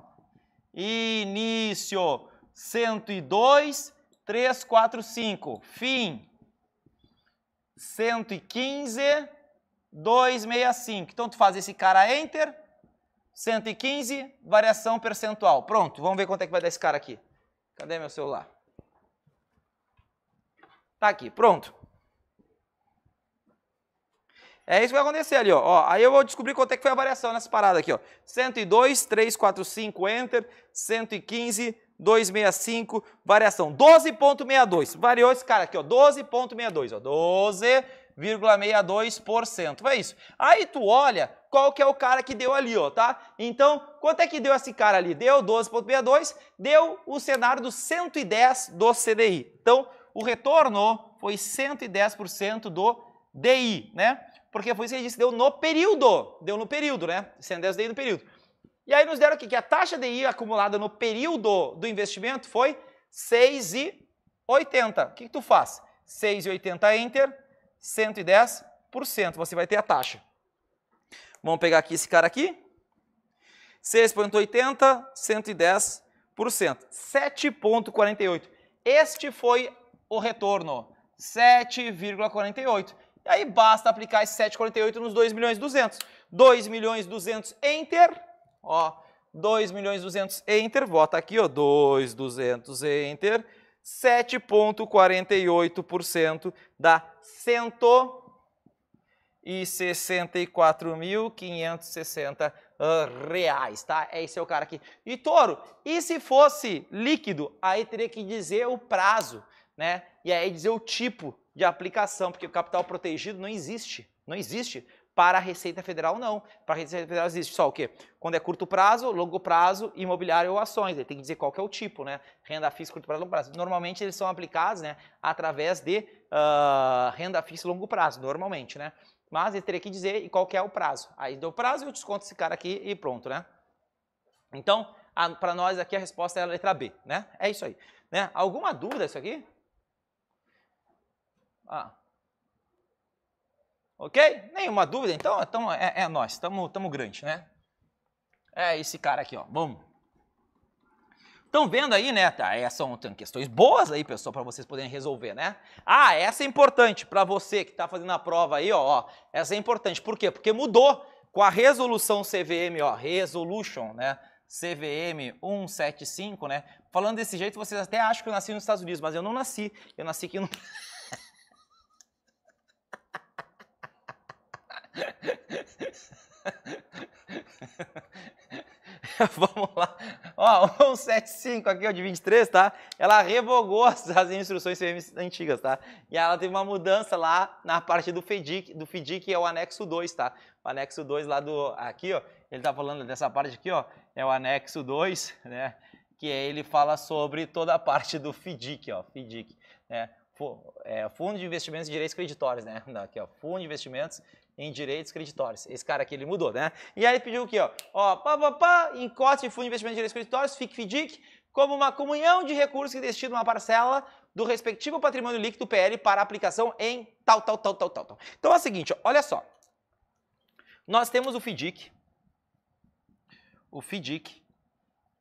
Speaker 1: início 102, 345, fim 115, 265. Então tu faz esse cara enter, 115, variação percentual. Pronto, vamos ver quanto é que vai dar esse cara aqui. Cadê meu celular? Tá aqui, pronto. É isso que vai acontecer ali, ó. ó. Aí eu vou descobrir quanto é que foi a variação nessa parada aqui, ó. 102, 345, Enter, 115, 265, variação 12,62. Variou esse cara aqui, ó, 12,62, ó, 12,62%. É isso. Aí tu olha qual que é o cara que deu ali, ó, tá? Então, quanto é que deu esse cara ali? Deu 12,62, deu o cenário do 110 do CDI. Então, o retorno foi 110% do DI, né? Porque foi isso que ele disse, deu no período, deu no período, né? 110 DI no período. E aí nos deram o quê? Que a taxa DI acumulada no período do investimento foi 6,80. O que, que tu faz? 6,80 Enter, 110%. Você vai ter a taxa. Vamos pegar aqui esse cara aqui. 6,80, 110%. 7,48. Este foi o retorno 7,48. E aí basta aplicar esse 7,48 nos 2 milhões e 200. 2 milhões e 200 enter, ó, 2 milhões e 200 enter, bota aqui, ó, 2 200 enter, 7.48% dá 164.560 reais, tá? Esse é o cara aqui. E Toro, e se fosse líquido, aí teria que dizer o prazo né? E aí dizer o tipo de aplicação, porque o capital protegido não existe, não existe para a Receita Federal não. Para a Receita Federal existe só o quê? Quando é curto prazo, longo prazo, imobiliário ou ações. Ele tem que dizer qual que é o tipo, né? Renda fixa, curto prazo, longo prazo. Normalmente eles são aplicados, né? Através de uh, renda fixa, longo prazo, normalmente, né? Mas ele teria que dizer e qual que é o prazo. Aí deu prazo, eu desconto esse cara aqui e pronto, né? Então, para nós aqui a resposta é a letra B, né? É isso aí. Né? Alguma dúvida isso aqui? Ah. Ok? Nenhuma dúvida, então? então é, é nós, estamos grande, né? É esse cara aqui, ó. Vamos. Estão vendo aí, né? Tá, essas é, são questões boas aí, pessoal, para vocês poderem resolver, né? Ah, essa é importante para você que está fazendo a prova aí, ó, ó, Essa é importante. Por quê? Porque mudou com a resolução CVM, ó. Resolution, né? CVM 175, né? Falando desse jeito, vocês até acham que eu nasci nos Estados Unidos, mas eu não nasci. Eu nasci aqui no. Vamos lá. Ó, 175 aqui, ó, de 23, tá? Ela revogou as, as instruções antigas, tá? E ela teve uma mudança lá na parte do FEDIC, do FEDIC que é o anexo 2, tá? O anexo 2 lá do aqui, ó, ele tá falando dessa parte aqui, ó, é o anexo 2, né? Que é, ele fala sobre toda a parte do FIDIC, ó, FIDIC, né? É, Fundo de Investimentos e Direitos Creditórios, né? Aqui, ó, Fundo de Investimentos em direitos creditórios. Esse cara aqui, ele mudou, né? E aí ele pediu o quê? Ó, ó pá, pá, pá, encoste em fundo de investimento em direitos creditórios, FIC-FIDIC, como uma comunhão de recursos que destina uma parcela do respectivo patrimônio líquido PL para aplicação em tal, tal, tal, tal, tal. tal. Então é o seguinte, ó, olha só. Nós temos o FIDIC, o FIDIC,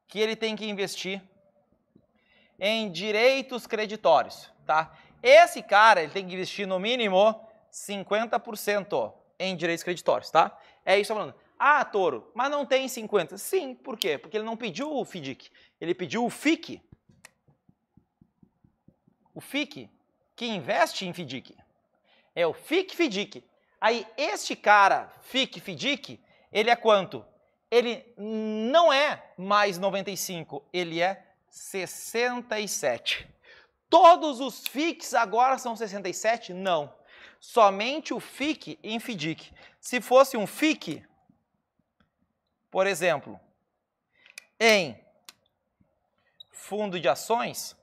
Speaker 1: que ele tem que investir em direitos creditórios, tá? Esse cara, ele tem que investir no mínimo 50% em direitos creditórios, tá? É isso que eu tô falando. Ah, Toro, mas não tem 50. Sim, por quê? Porque ele não pediu o FDIC, ele pediu o FIC. O FIC, que investe em FDIC. É o FIC FDIC. Aí este cara, FIC FDIC, ele é quanto? Ele não é mais 95, ele é 67. Todos os FICs agora são 67? Não somente o FIC em FDIC. Se fosse um FIC, por exemplo, em fundo de ações,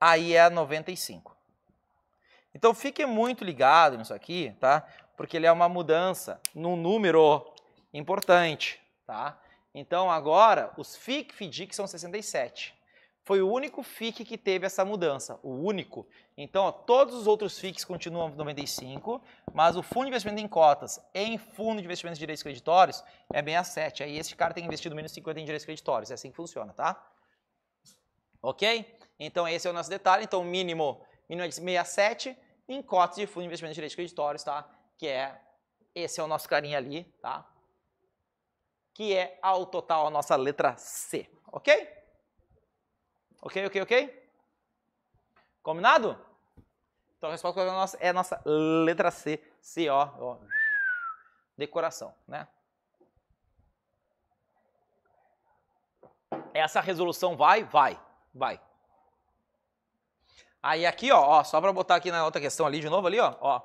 Speaker 1: aí é 95. Então fique muito ligado nisso aqui, tá? Porque ele é uma mudança num número importante, tá? Então agora os FIC FDIC são 67. Foi o único FIC que teve essa mudança, o único então, ó, todos os outros fixos continuam 95, mas o fundo de investimento em cotas em fundo de investimento de direitos creditórios é 67. Aí esse cara tem investido menos 50 em direitos creditórios. É assim que funciona, tá? Ok? Então, esse é o nosso detalhe. Então, o mínimo, mínimo é de 67 em cotas de fundo de investimento de direitos creditórios, tá? Que é, esse é o nosso carinha ali, tá? Que é ao total a nossa letra C, ok? Ok, ok, ok? Combinado? Então a resposta é a nossa, é a nossa letra C, C, ó, decoração, né? Essa resolução vai, vai, vai. Aí aqui, ó, ó só para botar aqui na outra questão ali de novo ali, ó, ó.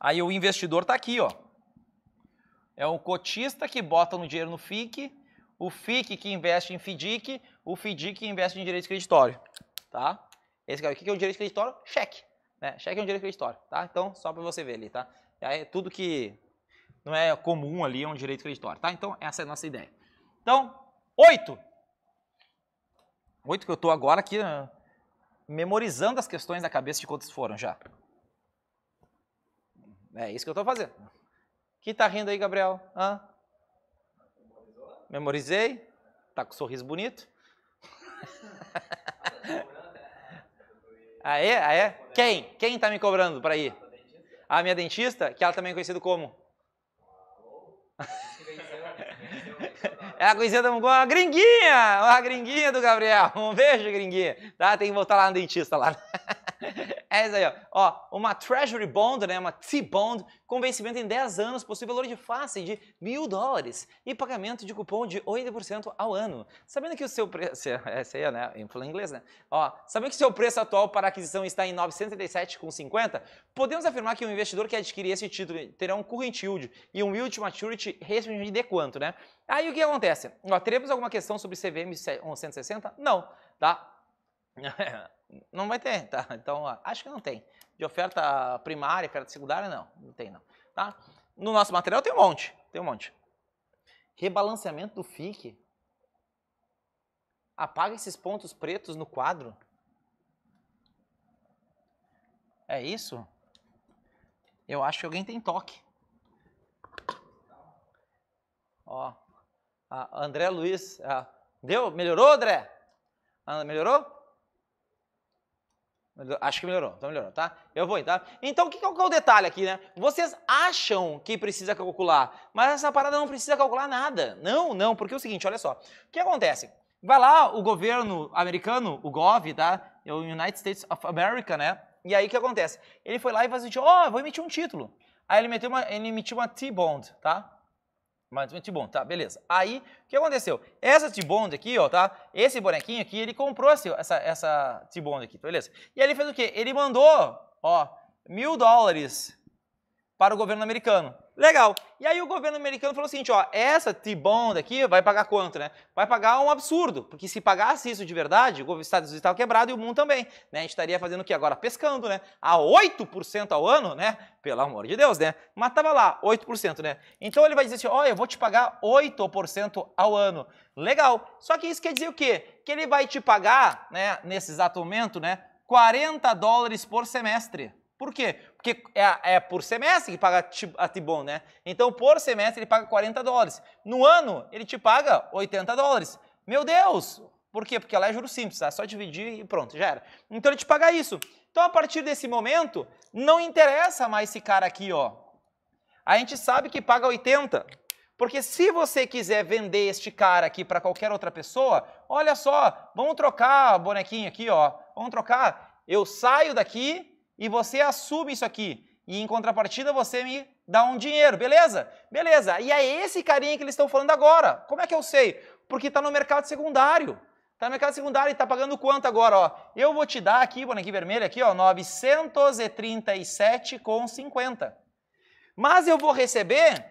Speaker 1: Aí o investidor tá aqui, ó. É o cotista que bota no dinheiro no FIC, o FIC que investe em FDIC, o FDIC que investe em direito creditório tá? Esse cara, é o que é o direito creditório? Cheque, né? Cheque é um direito creditório, tá? Então, só para você ver ali, tá? E aí, tudo que não é comum ali é um direito creditório, tá? Então, essa é a nossa ideia. Então, oito. Oito que eu estou agora aqui né? memorizando as questões da cabeça de quantos foram já. É isso que eu estou fazendo. Que está rindo aí, Gabriel? Hã? Memorizei. Tá com um sorriso bonito. Ah, é? Ah, é? Quem? Quem tá me cobrando para ir? A minha dentista, que ela também é conhecida como? É a como uma gringuinha, uma gringuinha do Gabriel. Um beijo, gringuinha. Tá, tem que voltar lá no dentista lá. É isso aí, ó. ó uma Treasury Bond, né, uma T-Bond, com vencimento em 10 anos, possui valor de face de mil dólares e pagamento de cupom de 8% ao ano. Sabendo que o seu preço... É, Essa aí, né? Em inglês, né? Ó, sabendo que o seu preço atual para aquisição está em 937,50, podemos afirmar que o investidor que adquirir esse título terá um current yield e um yield maturity respectivamente de quanto, né? Aí o que acontece? Ó, teremos alguma questão sobre CVM 160? Não, tá? não vai ter, tá? Então, acho que não tem. De oferta primária, oferta secundária, não. Não tem, não. Tá? No nosso material tem um monte, tem um monte. Rebalanceamento do FIC. Apaga esses pontos pretos no quadro. É isso? Eu acho que alguém tem toque. Ó, André Luiz. deu? Melhorou, André? Ah, melhorou? Acho que melhorou, então melhorou, tá? Eu vou, tá? Então, o que, que é o detalhe aqui, né? Vocês acham que precisa calcular, mas essa parada não precisa calcular nada. Não, não, porque é o seguinte, olha só. O que acontece? Vai lá o governo americano, o GOV, tá? É o United States of America, né? E aí, o que acontece? Ele foi lá e falou assim, ó, oh, vou emitir um título. Aí ele, meteu uma, ele emitiu uma T-bond, tá? Mais um T-Bond, tá? Beleza. Aí, o que aconteceu? Essa T-Bond aqui, ó, tá? Esse bonequinho aqui, ele comprou essa, essa T-Bond aqui, beleza? E aí ele fez o quê? Ele mandou, ó, mil dólares para o governo americano. Legal. E aí o governo americano falou o seguinte, ó, essa T-Bond aqui vai pagar quanto, né? Vai pagar um absurdo, porque se pagasse isso de verdade, o Estados Unidos estava quebrado e o mundo também, né? A gente estaria fazendo o que agora? Pescando, né? A 8% ao ano, né? Pelo amor de Deus, né? Mas estava lá, 8%, né? Então ele vai dizer assim, ó, eu vou te pagar 8% ao ano. Legal. Só que isso quer dizer o quê? Que ele vai te pagar, né, nesse exato momento, né, 40 dólares por semestre. Por quê? Porque é, é por semestre que paga a Tibon, né? Então, por semestre, ele paga 40 dólares. No ano, ele te paga 80 dólares. Meu Deus! Por quê? Porque lá é juro simples, tá? Só dividir e pronto, já era. Então, ele te paga isso. Então, a partir desse momento, não interessa mais esse cara aqui, ó. A gente sabe que paga 80. Porque se você quiser vender este cara aqui para qualquer outra pessoa, olha só, vamos trocar bonequinho aqui, ó. Vamos trocar. Eu saio daqui e você assume isso aqui. E em contrapartida você me dá um dinheiro, beleza? Beleza. E é esse carinha que eles estão falando agora. Como é que eu sei? Porque está no mercado secundário. Está no mercado secundário e está pagando quanto agora? Ó, eu vou te dar aqui, bonequinho vermelho, aqui, ó, 937,50. Mas eu vou receber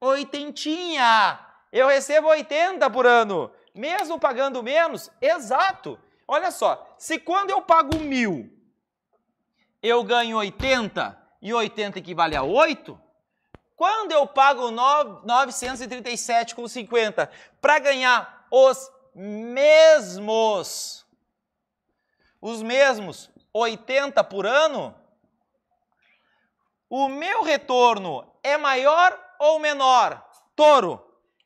Speaker 1: oitentinha. Eu recebo 80 por ano. Mesmo pagando menos, exato. Olha só, se quando eu pago mil eu ganho 80 e 80 equivale a 8, quando eu pago 937,50 para ganhar os mesmos, os mesmos 80 por ano, o meu retorno é maior ou menor? Touro,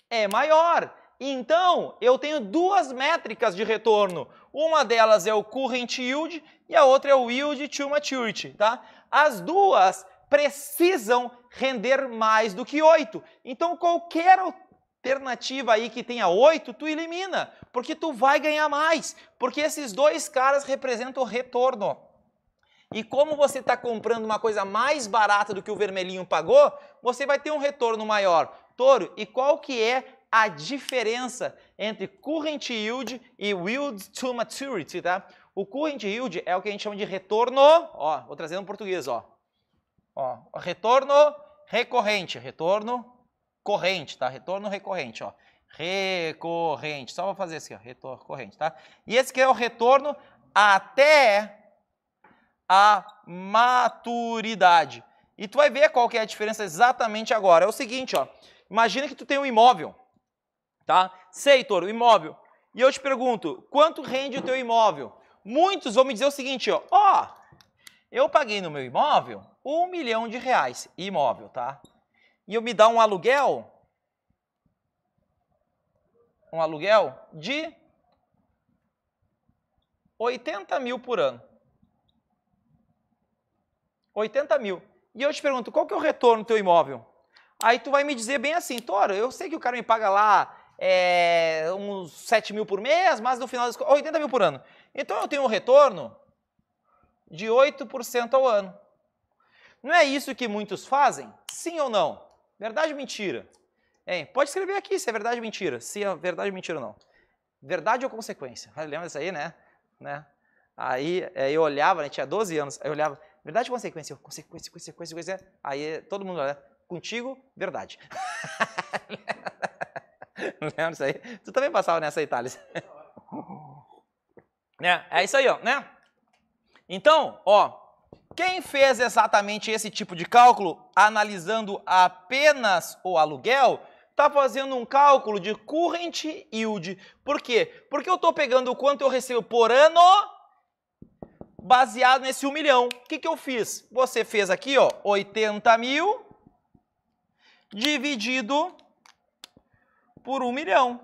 Speaker 1: é maior. Então, eu tenho duas métricas de retorno. Uma delas é o Current Yield e a outra é o Yield to Maturity, tá? As duas precisam render mais do que 8. Então qualquer alternativa aí que tenha 8, tu elimina, porque tu vai ganhar mais, porque esses dois caras representam retorno. E como você está comprando uma coisa mais barata do que o vermelhinho pagou, você vai ter um retorno maior. Toro, e qual que é a diferença entre current yield e yield to maturity, tá? O current yield é o que a gente chama de retorno, ó, vou trazer no português, ó. Ó, retorno recorrente, retorno corrente, tá? Retorno recorrente, ó. Recorrente, só vou fazer assim, ó, retorno corrente, tá? E esse que é o retorno até a maturidade. E tu vai ver qual que é a diferença exatamente agora. É o seguinte, ó. Imagina que tu tem um imóvel Tá? Toro, imóvel. E eu te pergunto, quanto rende o teu imóvel? Muitos vão me dizer o seguinte, ó, ó, eu paguei no meu imóvel um milhão de reais, imóvel, tá? E eu me dá um aluguel, um aluguel de 80 mil por ano. 80 mil. E eu te pergunto, qual que é o retorno do teu imóvel? Aí tu vai me dizer bem assim, Toro, eu sei que o cara me paga lá é, uns 7 mil por mês, mas no final das 80 mil por ano. Então eu tenho um retorno de 8% ao ano. Não é isso que muitos fazem? Sim ou não? Verdade ou mentira? Hein? Pode escrever aqui se é verdade ou mentira. Se é verdade ou mentira ou não. Verdade ou consequência? Lembra disso aí, né? né? Aí é, eu olhava, né? tinha 12 anos, aí eu olhava, verdade ou consequência? consequência, consequência, consequência. Aí todo mundo olha, contigo, verdade. Lembra disso aí? Tu também passava nessa Itália. né? É isso aí, ó, né? Então, ó, quem fez exatamente esse tipo de cálculo, analisando apenas o aluguel, está fazendo um cálculo de current yield. Por quê? Porque eu estou pegando o quanto eu recebo por ano baseado nesse 1 um milhão. O que, que eu fiz? Você fez aqui, ó, 80 mil dividido por 1 milhão.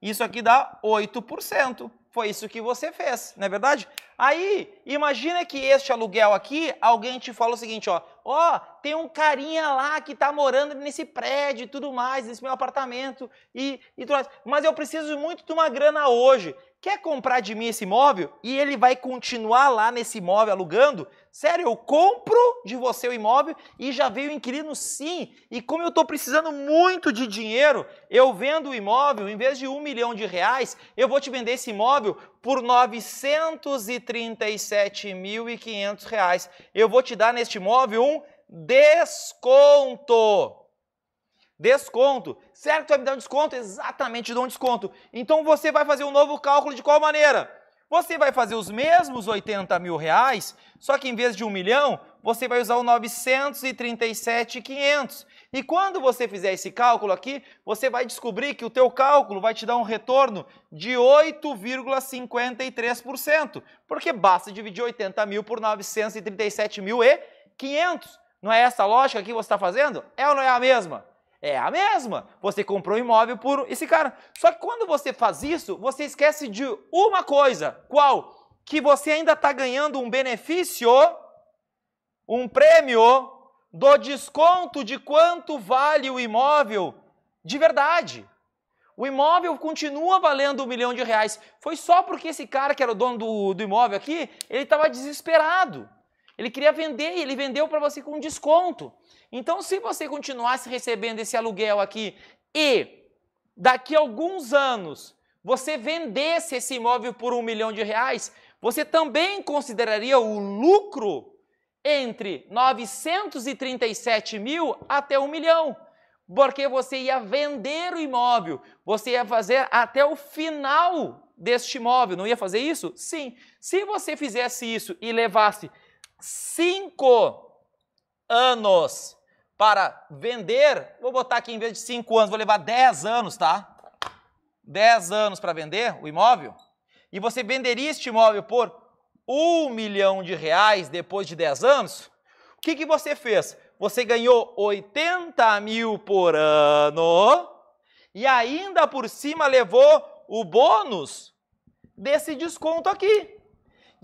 Speaker 1: Isso aqui dá 8%. Foi isso que você fez, não é verdade? Aí, imagina que este aluguel aqui, alguém te fala o seguinte, ó, ó, tem um carinha lá que está morando nesse prédio e tudo mais, nesse meu apartamento e, e tudo mais. Mas eu preciso muito de uma grana hoje. Quer comprar de mim esse imóvel? E ele vai continuar lá nesse imóvel alugando? Sério, eu compro de você o imóvel e já veio o inquilino sim. E como eu estou precisando muito de dinheiro, eu vendo o imóvel, em vez de um milhão de reais, eu vou te vender esse imóvel por 937.500 reais. Eu vou te dar neste imóvel um desconto. Desconto. certo, tu vai me dar um desconto? Exatamente, eu dou um desconto. Então você vai fazer um novo cálculo de qual maneira? Você vai fazer os mesmos 80 mil reais, só que em vez de um milhão, você vai usar o 937,500. E quando você fizer esse cálculo aqui, você vai descobrir que o teu cálculo vai te dar um retorno de 8,53%, porque basta dividir 80 mil por 937 mil e não é essa lógica que você está fazendo? É ou não é a mesma? É a mesma. Você comprou um imóvel por esse cara. Só que quando você faz isso, você esquece de uma coisa. Qual? Que você ainda está ganhando um benefício, um prêmio do desconto de quanto vale o imóvel de verdade. O imóvel continua valendo um milhão de reais. Foi só porque esse cara que era o dono do, do imóvel aqui, ele estava desesperado. Ele queria vender e ele vendeu para você com desconto. Então, se você continuasse recebendo esse aluguel aqui e daqui a alguns anos você vendesse esse imóvel por um milhão de reais, você também consideraria o lucro entre 937 mil até um milhão, porque você ia vender o imóvel, você ia fazer até o final deste imóvel, não ia fazer isso? Sim. Se você fizesse isso e levasse cinco anos para vender. Vou botar aqui em vez de cinco anos, vou levar 10 anos, tá? 10 anos para vender o imóvel. E você venderia este imóvel por um milhão de reais depois de 10 anos? O que, que você fez? Você ganhou 80 mil por ano e ainda por cima levou o bônus desse desconto aqui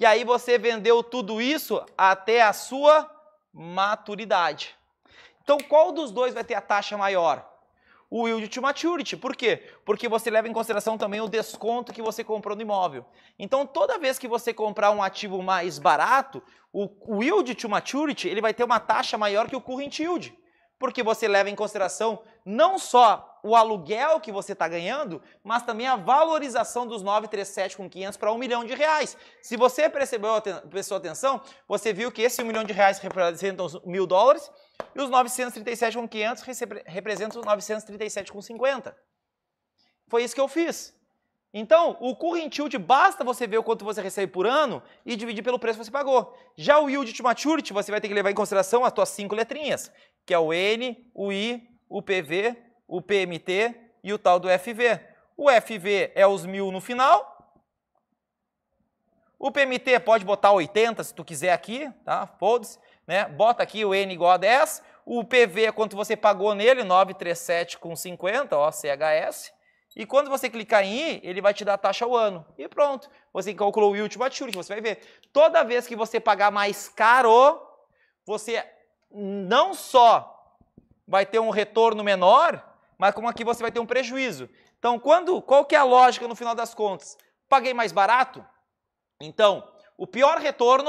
Speaker 1: e aí você vendeu tudo isso até a sua maturidade. Então, qual dos dois vai ter a taxa maior? O yield to maturity. Por quê? Porque você leva em consideração também o desconto que você comprou no imóvel. Então, toda vez que você comprar um ativo mais barato, o yield to maturity ele vai ter uma taxa maior que o current yield porque você leva em consideração não só o aluguel que você está ganhando, mas também a valorização dos 937 com 500 para 1 milhão de reais. Se você percebeu, prestou atenção, você viu que esse 1 milhão de reais representa os mil dólares e os 937 com 500 representam os 937 com 50. Foi isso que eu fiz. Então, o current yield basta você ver o quanto você recebe por ano e dividir pelo preço que você pagou. Já o yield to maturity, você vai ter que levar em consideração as suas cinco letrinhas, que é o N, o I, o PV, o PMT e o tal do FV. O FV é os mil no final. O PMT pode botar 80 se tu quiser aqui, tá? Foda-se, né? Bota aqui o N igual a 10. O PV é quanto você pagou nele, 937,50, ó, CHS. E quando você clicar em I, ele vai te dar a taxa ao ano. E pronto. Você calculou o yield maturity, você vai ver. Toda vez que você pagar mais caro, você não só vai ter um retorno menor, mas como aqui você vai ter um prejuízo. Então, quando, qual que é a lógica no final das contas? Paguei mais barato? Então, o pior retorno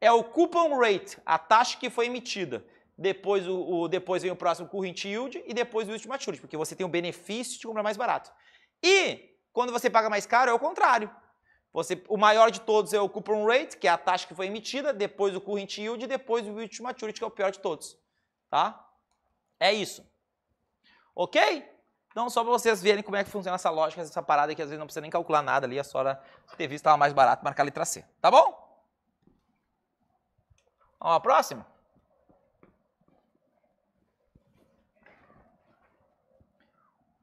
Speaker 1: é o coupon rate, a taxa que foi emitida depois, o, o, depois vem o próximo Current Yield e depois o último Maturity, porque você tem o benefício de comprar mais barato. E quando você paga mais caro, é o contrário. Você, o maior de todos é o Coupon Rate, que é a taxa que foi emitida, depois o Current Yield e depois o último Maturity, que é o pior de todos. Tá? É isso. Ok? Então, só para vocês verem como é que funciona essa lógica, essa parada que às vezes não precisa nem calcular nada ali, a é senhora ter visto estava mais barato, marcar a letra C. Tá bom? Vamos à próxima?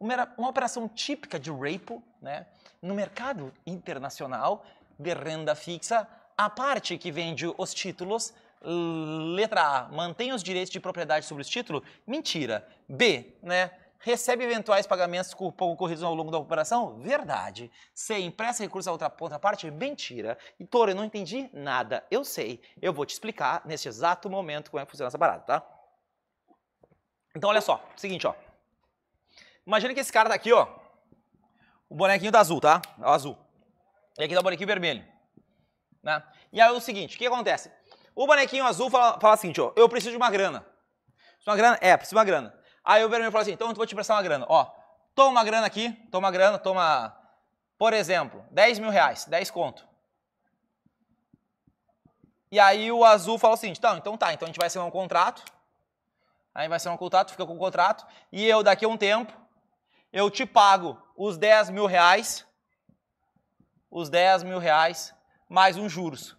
Speaker 1: uma, uma operação típica de repo né, no mercado internacional de renda fixa, a parte que vende os títulos, letra A, mantém os direitos de propriedade sobre os títulos? Mentira. B, né? recebe eventuais pagamentos ocorridos ao longo da operação? Verdade. C, empresta recursos a outra parte, Mentira. E, Toro, eu não entendi nada. Eu sei. Eu vou te explicar nesse exato momento como é que funciona essa parada, tá? Então, olha só. Seguinte, ó. Imagina que esse cara tá aqui, ó. O bonequinho tá azul, tá? O azul. E aqui tá o bonequinho vermelho. Né? E aí é o seguinte, o que acontece? O bonequinho azul fala, fala o seguinte, ó. Eu preciso de uma grana. Preciso de uma grana? É, preciso de uma grana. Aí o vermelho fala assim, então eu vou te prestar uma grana. Ó, toma uma grana aqui, toma uma grana, toma... Por exemplo, 10 mil reais, 10 conto. E aí o azul fala o seguinte, então, então tá, então a gente vai assinar um contrato, aí vai ser um contrato, fica com o contrato, e eu daqui a um tempo eu te pago os 10 mil reais, os 10 mil reais, mais um juros.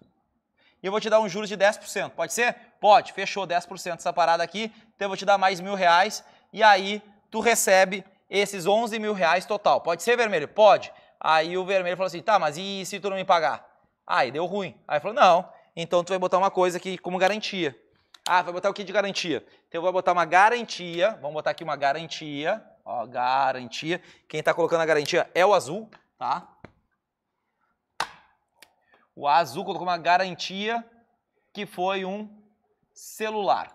Speaker 1: E eu vou te dar um juros de 10%, pode ser? Pode, fechou 10% essa parada aqui, então eu vou te dar mais mil reais, e aí tu recebe esses 11 mil reais total. Pode ser, vermelho? Pode. Aí o vermelho falou assim, tá, mas e se tu não me pagar? Aí deu ruim. Aí falou, não, então tu vai botar uma coisa aqui como garantia. Ah, vai botar o que de garantia? Então eu vou botar uma garantia, vamos botar aqui uma garantia, Ó, garantia. Quem está colocando a garantia é o azul, tá? O azul colocou uma garantia que foi um celular.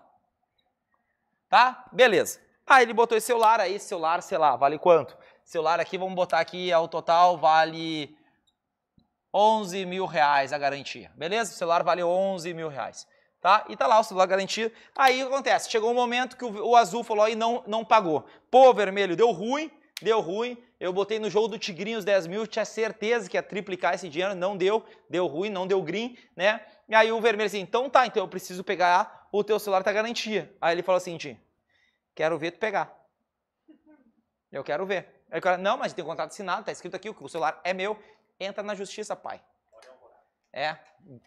Speaker 1: Tá? Beleza. Ah, ele botou esse celular aí, celular, sei lá, vale quanto? Celular aqui, vamos botar aqui, ao total vale 11 mil reais a garantia. Beleza? O celular vale 11 mil reais tá? E tá lá o celular garantido. Aí acontece, chegou um momento que o, o azul falou e não, não pagou. Pô, vermelho, deu ruim, deu ruim. Eu botei no jogo do Tigrinho os 10 mil, tinha certeza que ia triplicar esse dinheiro, não deu, deu ruim, não deu green, né? E aí o vermelho assim, então tá, então eu preciso pegar, o teu celular tá garantia. Aí ele falou assim, ti quero ver tu pegar. Eu quero ver. Aí o cara, não, mas tem contrato assinado, tá escrito aqui, o celular é meu, entra na justiça, pai. É,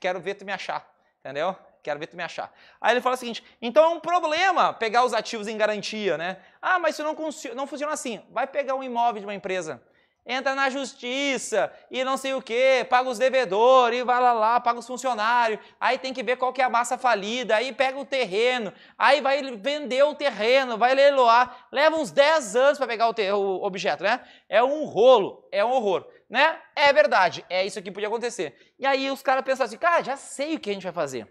Speaker 1: quero ver tu me achar, entendeu? Quero ver tu me achar. Aí ele fala o seguinte: então é um problema pegar os ativos em garantia, né? Ah, mas isso não, não funciona assim. Vai pegar um imóvel de uma empresa, entra na justiça e não sei o quê, paga os devedores, e vai lá, lá, paga os funcionários, aí tem que ver qual que é a massa falida, aí pega o terreno, aí vai vender o terreno, vai leiloar, leva uns 10 anos para pegar o, o objeto, né? É um rolo, é um horror, né? É verdade, é isso que podia acontecer. E aí os caras pensaram assim, cara, já sei o que a gente vai fazer.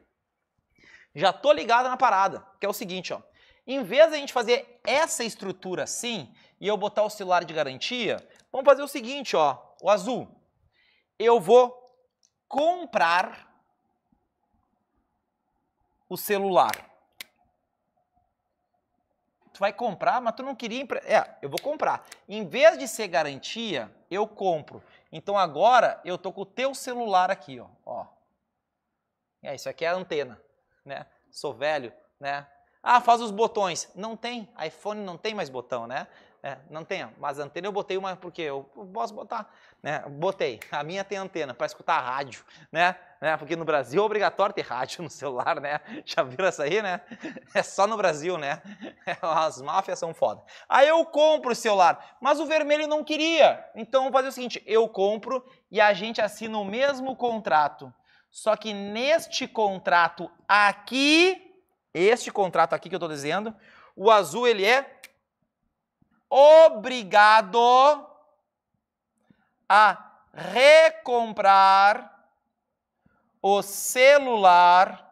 Speaker 1: Já tô ligado na parada, que é o seguinte, ó. Em vez da gente fazer essa estrutura assim e eu botar o celular de garantia, vamos fazer o seguinte, ó, o azul. Eu vou comprar o celular. Tu vai comprar, mas tu não queria. É, eu vou comprar. Em vez de ser garantia, eu compro. Então agora eu tô com o teu celular aqui, ó. ó. É, isso aqui é a antena né? Sou velho, né? Ah, faz os botões. Não tem, iPhone não tem mais botão, né? É, não tem, mas antena eu botei uma porque eu posso botar, né? Botei. A minha tem antena para escutar rádio, né? né? Porque no Brasil é obrigatório ter rádio no celular, né? Já viram essa aí, né? É só no Brasil, né? As máfias são foda. Aí eu compro o celular, mas o vermelho não queria. Então vou fazer o seguinte, eu compro e a gente assina o mesmo contrato só que neste contrato aqui, este contrato aqui que eu estou dizendo, o azul ele é obrigado a recomprar o celular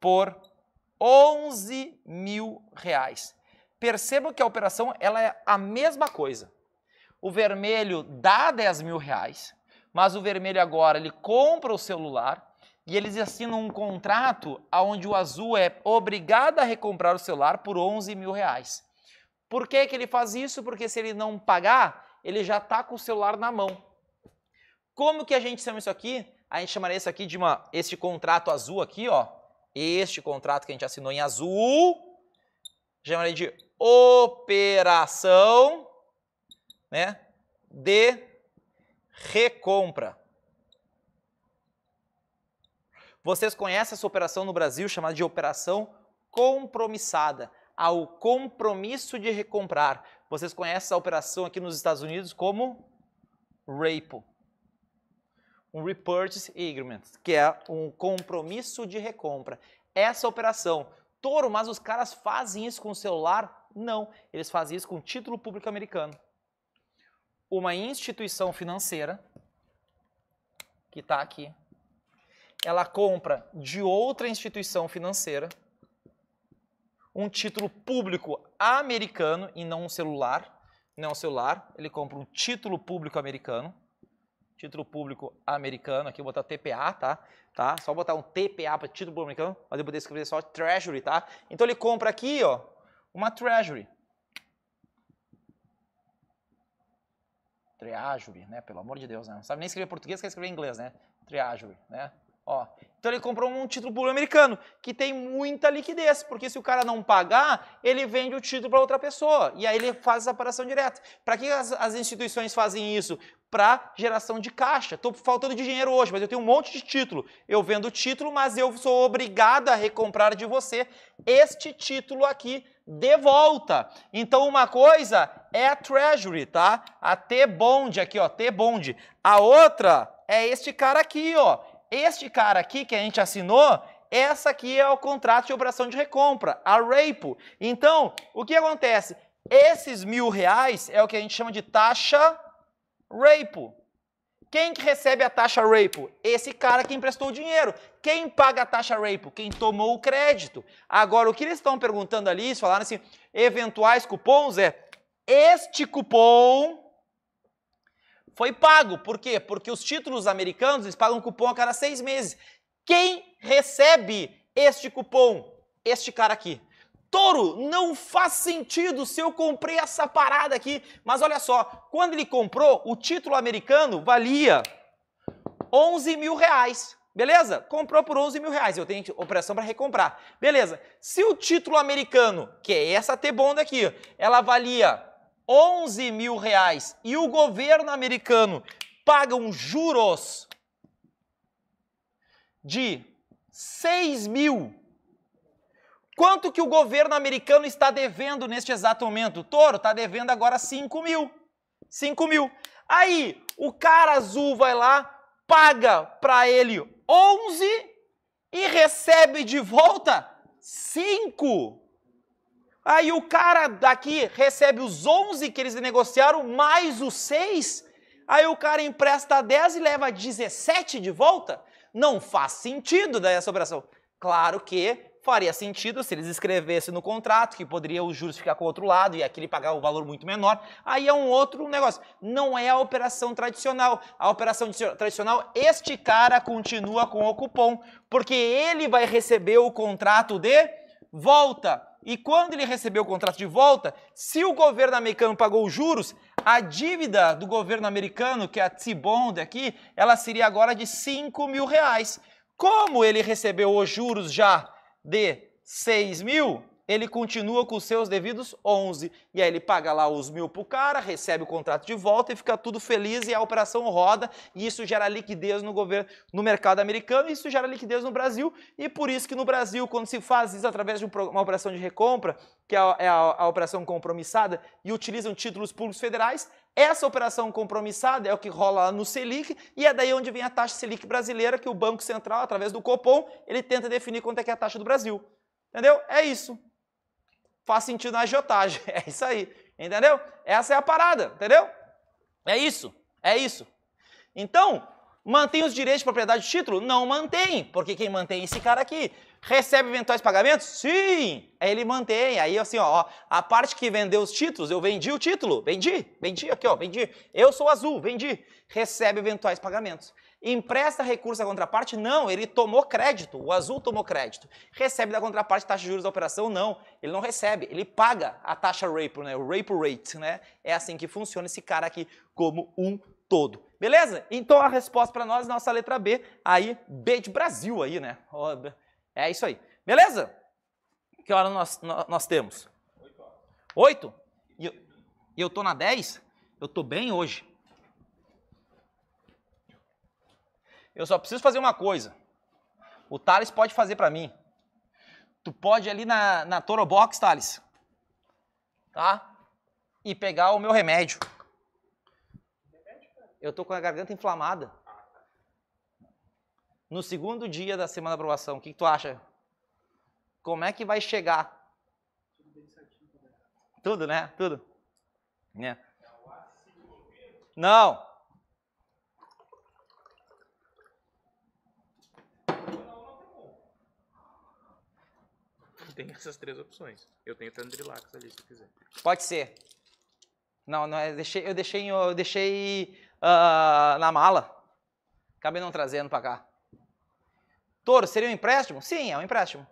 Speaker 1: por 11 mil reais. Percebam que a operação ela é a mesma coisa. O vermelho dá 10 mil reais, mas o vermelho agora ele compra o celular e eles assinam um contrato onde o azul é obrigado a recomprar o celular por 11 mil reais. Por que, que ele faz isso? Porque se ele não pagar, ele já está com o celular na mão. Como que a gente chama isso aqui? A gente chamaria isso aqui de uma, este contrato azul aqui, ó. Este contrato que a gente assinou em azul, chamaria de operação, né, de recompra. Vocês conhecem essa operação no Brasil chamada de operação compromissada, ao compromisso de recomprar. Vocês conhecem essa operação aqui nos Estados Unidos como RAPO, um Repurchase Agreement, que é um compromisso de recompra. Essa operação, Toro, mas os caras fazem isso com o celular? Não, eles fazem isso com título público americano uma instituição financeira, que está aqui, ela compra de outra instituição financeira um título público americano e não um celular, não é um celular, ele compra um título público americano, título público americano, aqui eu vou botar TPA, tá? tá? Só botar um TPA para título público americano, mas eu poder escrever só Treasury, tá? Então ele compra aqui, ó, uma Treasury. Triajury, né? Pelo amor de Deus, né? Não sabe nem escrever português, quer escrever inglês, né? Triajury, né? Ó, então ele comprou um título público americano que tem muita liquidez, porque se o cara não pagar, ele vende o título para outra pessoa e aí ele faz essa operação direta. Para que as, as, instituições fazem isso? Para geração de caixa. Estou faltando de dinheiro hoje, mas eu tenho um monte de título. Eu vendo o título, mas eu sou obrigado a recomprar de você este título aqui de volta. Então, uma coisa é a treasury, tá? A T-bond aqui, ó, T-bond. A outra é este cara aqui, ó. Este cara aqui que a gente assinou, essa aqui é o contrato de operação de recompra, a repo. Então, o que acontece? Esses mil reais é o que a gente chama de taxa repo. Quem que recebe a taxa RAPO? Esse cara que emprestou o dinheiro. Quem paga a taxa RAPO? Quem tomou o crédito. Agora, o que eles estão perguntando ali, eles falaram assim, eventuais cupons é este cupom foi pago. Por quê? Porque os títulos americanos, eles pagam cupom a cada seis meses. Quem recebe este cupom? Este cara aqui. Touro, não faz sentido se eu comprei essa parada aqui. Mas olha só, quando ele comprou, o título americano valia 11 mil reais. Beleza? Comprou por 11 mil reais. Eu tenho operação para recomprar. Beleza. Se o título americano, que é essa T-Bond aqui, ela valia 11 mil reais e o governo americano paga um juros de 6 mil Quanto que o governo americano está devendo neste exato momento? O Toro está devendo agora 5 mil. 5 mil. Aí, o cara azul vai lá, paga para ele 11 e recebe de volta 5. Aí o cara daqui recebe os 11 que eles negociaram, mais os 6. Aí o cara empresta 10 e leva 17 de volta. Não faz sentido daí essa operação. Claro que faria sentido se eles escrevessem no contrato que poderia os juros ficar com o outro lado e aquele pagar o um valor muito menor. Aí é um outro negócio. Não é a operação tradicional. A operação tradicional, este cara continua com o cupom, porque ele vai receber o contrato de volta. E quando ele recebeu o contrato de volta, se o governo americano pagou os juros, a dívida do governo americano, que é a T-Bond aqui, ela seria agora de 5 mil reais. Como ele recebeu os juros já de 6 mil, ele continua com os seus devidos 11. E aí ele paga lá os mil pro cara, recebe o contrato de volta e fica tudo feliz e a operação roda. E isso gera liquidez no governo, no mercado americano, e isso gera liquidez no Brasil. E por isso que no Brasil, quando se faz isso através de uma operação de recompra, que é a, é a, a operação compromissada, e utilizam títulos públicos federais, essa operação compromissada é o que rola no Selic e é daí onde vem a taxa Selic brasileira que o Banco Central, através do Copom, ele tenta definir quanto é que é a taxa do Brasil. Entendeu? É isso. Faz sentido na agiotagem. É isso aí. Entendeu? Essa é a parada, entendeu? É isso. É isso. Então, Mantém os direitos de propriedade do título? Não mantém, porque quem mantém é esse cara aqui. Recebe eventuais pagamentos? Sim! ele mantém. Aí assim, ó, a parte que vendeu os títulos, eu vendi o título, vendi, vendi aqui, ó, vendi. Eu sou azul, vendi. Recebe eventuais pagamentos. Empresta recurso à contraparte? Não, ele tomou crédito, o azul tomou crédito. Recebe da contraparte taxa de juros da operação? Não, ele não recebe, ele paga a taxa repo, né? O repo rate, né? É assim que funciona esse cara aqui como um todo. Beleza? Então a resposta para nós é nossa letra B, aí B de Brasil aí, né? É isso aí. Beleza? Que hora nós, nós temos? Oito. Oito? E eu, eu tô na 10? Eu tô bem hoje. Eu só preciso fazer uma coisa. O Thales pode fazer para mim. Tu pode ir ali na, na Toro Box, Thales, tá? E pegar o meu remédio eu tô com a garganta inflamada. No segundo dia da semana da aprovação, o que, que tu acha? Como é que vai chegar? Tudo, né? Tudo. É. Não. Tem essas três opções. Eu tenho Tandrilax ali, se quiser. Pode ser. Não, não é. Deixei, eu deixei, eu deixei uh, na mala. Acabei não trazendo para cá. Toro, seria um empréstimo? Sim, é um empréstimo.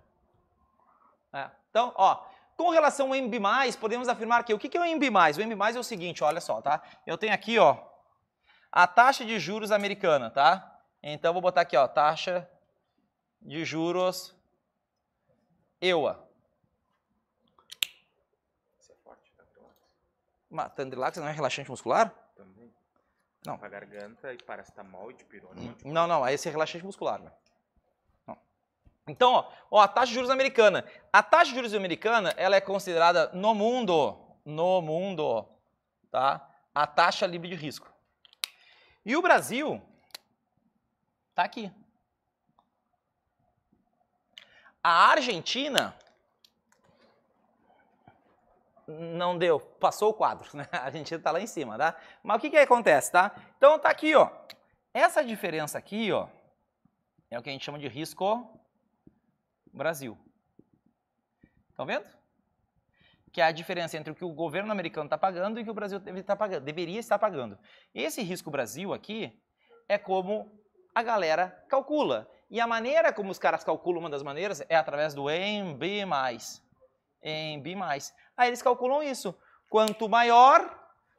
Speaker 1: É. Então, ó, com relação ao MB+, podemos afirmar que o que é o MB+? O MB+, é o seguinte, olha só, tá? Eu tenho aqui, ó, a taxa de juros americana, tá? Então, vou botar aqui, ó, taxa de juros EUA. Matandrilax não é relaxante muscular? Não. Para garganta e paracetamol tá e pirônia. Tipo. Não, não, aí esse é relaxante muscular, né? Então, ó, ó, a taxa de juros americana. A taxa de juros americana, ela é considerada no mundo, no mundo, tá? A taxa livre de risco. E o Brasil tá aqui. A Argentina não deu, passou o quadro, né? A gente está lá em cima, tá? Mas o que que acontece, tá? Então tá aqui, ó. Essa diferença aqui, ó, é o que a gente chama de risco Brasil. Estão vendo? Que é a diferença entre o que o governo americano está pagando e o que o Brasil deve tá pagando, deveria estar pagando. Esse risco Brasil aqui é como a galera calcula. E a maneira como os caras calculam, uma das maneiras, é através do MB+. MB+. Aí eles calculam isso. Quanto maior,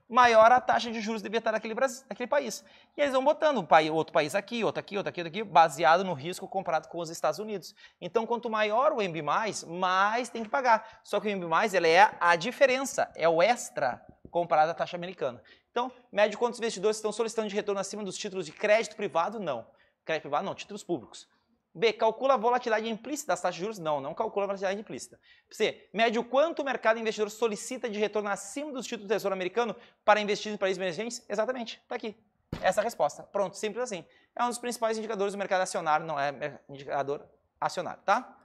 Speaker 1: maior a taxa de juros devia estar naquele, naquele país. E eles vão botando outro país aqui, outro aqui, outro aqui, outro aqui, baseado no risco comparado com os Estados Unidos. Então, quanto maior o MB+, mais tem que pagar. Só que o MB+, ele é a diferença, é o extra comparado à taxa americana. Então, médio quantos investidores estão solicitando de retorno acima dos títulos de crédito privado? Não. Crédito privado não, títulos públicos. B. Calcula a volatilidade implícita das taxas de juros? Não, não calcula a volatilidade implícita. C. Mede o quanto o mercado investidor solicita de retorno acima dos títulos do Tesouro americano para investir em países emergentes? Exatamente, está aqui. Essa é a resposta. Pronto, simples assim. É um dos principais indicadores do mercado acionário, não é, é indicador acionário, tá?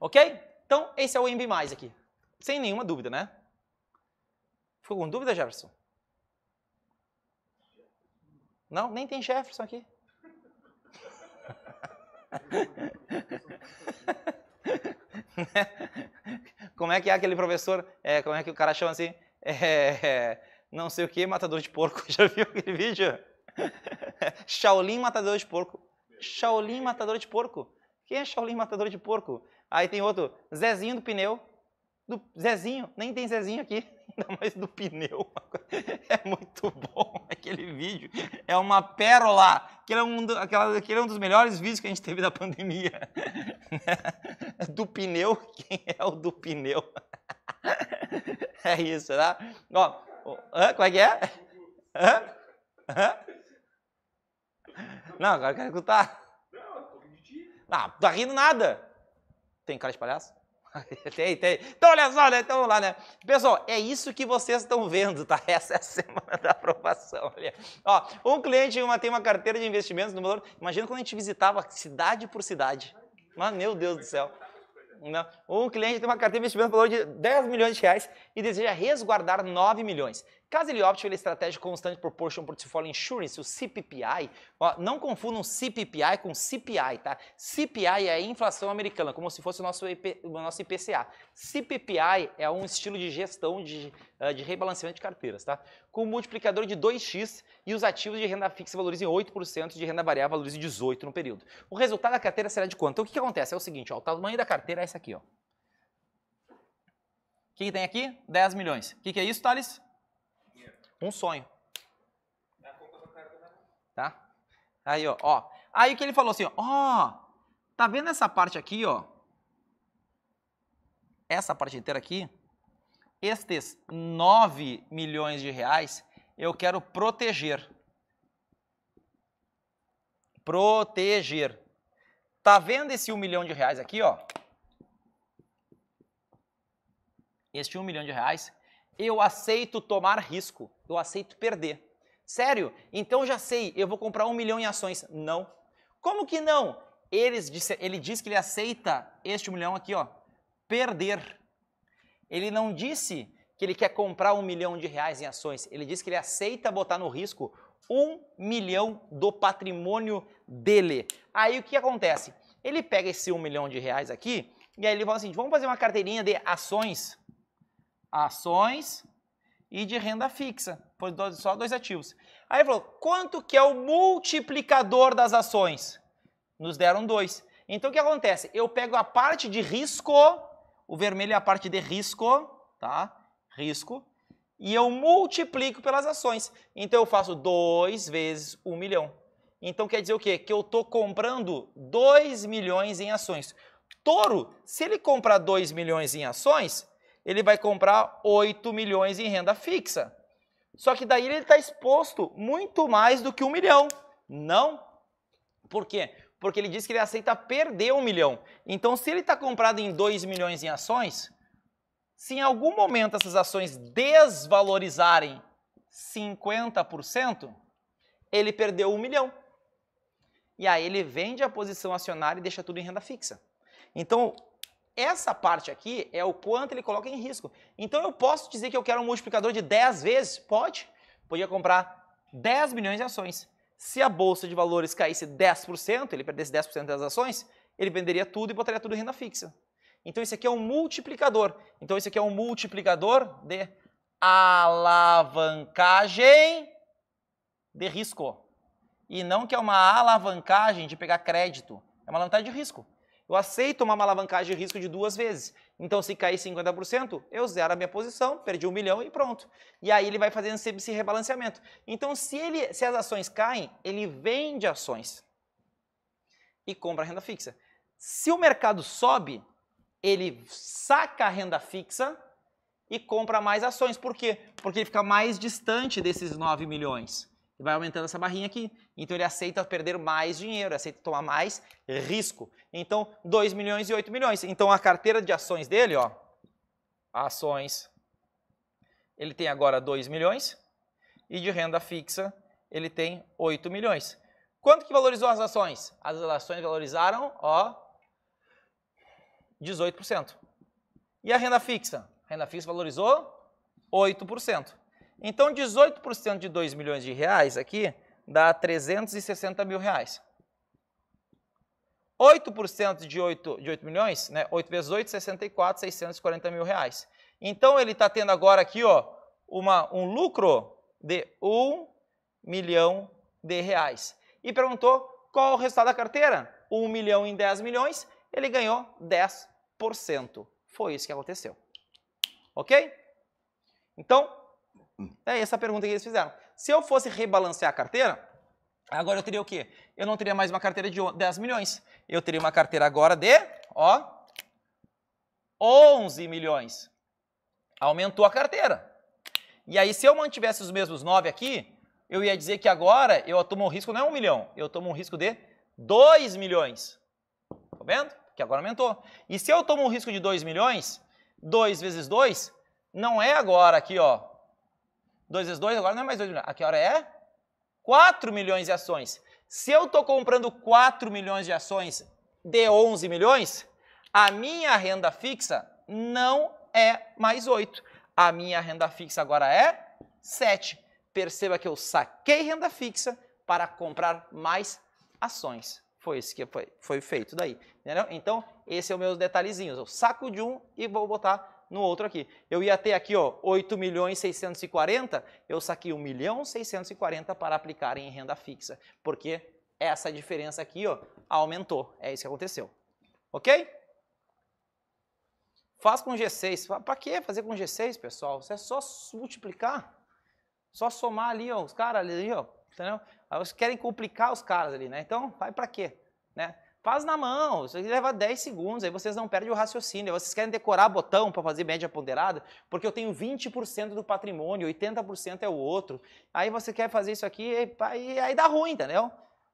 Speaker 1: Ok? Então, esse é o MB+, aqui. Sem nenhuma dúvida, né? Ficou com dúvida, Jefferson? Não? Nem tem Jefferson aqui. como é que é aquele professor? É, como é que o cara chama assim? É, não sei o que, matador de porco. Já viu aquele vídeo? Shaolin matador de porco. Shaolin matador de porco. Quem é Shaolin matador de porco? Aí tem outro, Zezinho do pneu do Zezinho, nem tem Zezinho aqui, ainda mais do pneu. É muito bom aquele vídeo, é uma pérola. Aquele é um, do, aquela, aquele é um dos melhores vídeos que a gente teve da pandemia. É do pneu, quem é o do pneu? É isso, tá? Ó, como é que é? Hã? Hã? Não, agora eu quero escutar. Não, tô rindo de ti. Não, tá rindo nada. Tem cara de palhaço? tem, tem. Então, olha só, né? Então, vamos lá, né? Pessoal, é isso que vocês estão vendo, tá? Essa é a semana da aprovação. Olha. Ó, um cliente uma, tem uma carteira de investimentos no valor. Imagina quando a gente visitava cidade por cidade. Mas, meu Deus do céu. Não. Um cliente tem uma carteira de investimentos no valor de 10 milhões de reais e deseja resguardar 9 milhões. Caso ele opte pela estratégia constante proportion portfolio insurance, o CPPI, ó, não confundam CPPI com CPI, tá? CPI é a inflação americana, como se fosse o nosso, IP, o nosso IPCA. CPPI é um estilo de gestão de, eh, de rebalanceamento de carteiras, tá? Com um multiplicador de 2x e os ativos de renda fixa valorizem 8%, de renda variável valorizem 18% no período. O resultado da carteira será de quanto? Então o que, que acontece? É o seguinte, ó, o tamanho da carteira é esse aqui, ó. O que, que tem aqui? 10 milhões. O que, que é isso, Thales? Um sonho. Tá? Aí, ó, ó. Aí que ele falou assim, ó, tá vendo essa parte aqui, ó? Essa parte inteira aqui? Estes 9 milhões de reais eu quero proteger. Proteger. Tá vendo esse 1 milhão de reais aqui, ó? Este 1 milhão de reais eu aceito tomar risco, eu aceito perder. Sério? Então já sei, eu vou comprar um milhão em ações. Não. Como que não? ele diz que ele aceita este milhão aqui, ó, perder. Ele não disse que ele quer comprar um milhão de reais em ações. Ele disse que ele aceita botar no risco um milhão do patrimônio dele. Aí o que acontece? Ele pega esse um milhão de reais aqui e aí ele fala assim: vamos fazer uma carteirinha de ações ações e de renda fixa, só dois ativos. Aí ele falou, quanto que é o multiplicador das ações? Nos deram dois. Então o que acontece? Eu pego a parte de risco, o vermelho é a parte de risco, tá? Risco. E eu multiplico pelas ações. Então eu faço dois vezes um milhão. Então quer dizer o quê? Que eu estou comprando 2 milhões em ações. touro se ele comprar 2 milhões em ações, ele vai comprar 8 milhões em renda fixa. Só que daí ele está exposto muito mais do que um milhão. Não. Por quê? Porque ele diz que ele aceita perder um milhão. Então, se ele está comprado em 2 milhões em ações, se em algum momento essas ações desvalorizarem 50%, ele perdeu um milhão. E aí ele vende a posição acionária e deixa tudo em renda fixa. Então, essa parte aqui é o quanto ele coloca em risco. Então eu posso dizer que eu quero um multiplicador de 10 vezes? Pode. Podia comprar 10 milhões de ações. Se a bolsa de valores caísse 10%, ele perdesse 10% das ações, ele venderia tudo e botaria tudo em renda fixa. Então isso aqui é um multiplicador. Então isso aqui é um multiplicador de alavancagem de risco. E não que é uma alavancagem de pegar crédito, é uma alavancagem de risco. Eu aceito uma alavancagem de risco de duas vezes. Então, se cair 50%, eu zero a minha posição, perdi um milhão e pronto. E aí ele vai fazendo sempre esse rebalanceamento. Então, se, ele, se as ações caem, ele vende ações e compra renda fixa. Se o mercado sobe, ele saca a renda fixa e compra mais ações. Por quê? Porque ele fica mais distante desses 9 milhões e vai aumentando essa barrinha aqui. Então ele aceita perder mais dinheiro, aceita tomar mais risco. Então, 2 milhões e 8 milhões. Então a carteira de ações dele, ó, ações, ele tem agora 2 milhões e de renda fixa ele tem 8 milhões. Quanto que valorizou as ações? As ações valorizaram, ó, 18%. E a renda fixa? A renda fixa valorizou 8%. Então, 18% de 2 milhões de reais aqui dá 360 mil reais. 8% de 8, de 8 milhões, né? 8 vezes 8, 64, 640 mil reais. Então, ele está tendo agora aqui ó, uma, um lucro de 1 milhão de reais. E perguntou qual o resultado da carteira. 1 milhão em 10 milhões, ele ganhou 10%. Foi isso que aconteceu. Ok? Então, é essa a pergunta que eles fizeram. Se eu fosse rebalancear a carteira, agora eu teria o quê? Eu não teria mais uma carteira de 10 milhões. Eu teria uma carteira agora de, ó, 11 milhões. Aumentou a carteira. E aí, se eu mantivesse os mesmos 9 aqui, eu ia dizer que agora eu tomo um risco, não é 1 milhão, eu tomo um risco de 2 milhões. Tá vendo? Que agora aumentou. E se eu tomo um risco de 2 milhões, 2 vezes 2 não é agora aqui, ó, 2 vezes 2 agora não é mais 2 milhões. A que hora é? 4 milhões de ações. Se eu estou comprando 4 milhões de ações de 11 milhões, a minha renda fixa não é mais 8. A minha renda fixa agora é 7. Perceba que eu saquei renda fixa para comprar mais ações. Foi isso que foi, foi feito daí. Entendeu? Então, esse é o meu detalhezinho. Eu saco de um e vou botar no outro aqui. Eu ia ter aqui, ó, 8 milhões 640, eu saquei 1 milhão 640 para aplicar em renda fixa, porque essa diferença aqui, ó, aumentou. É isso que aconteceu. OK? Faz com G6. Para que fazer com G6, pessoal? Você é só multiplicar. Só somar ali, ó, os caras ali, ó, entendeu? Aí querem complicar os caras ali, né? Então, vai para quê, né? Faz na mão, isso leva 10 segundos, aí vocês não perdem o raciocínio. Vocês querem decorar botão para fazer média ponderada? Porque eu tenho 20% do patrimônio, 80% é o outro. Aí você quer fazer isso aqui e aí, aí dá ruim, entendeu?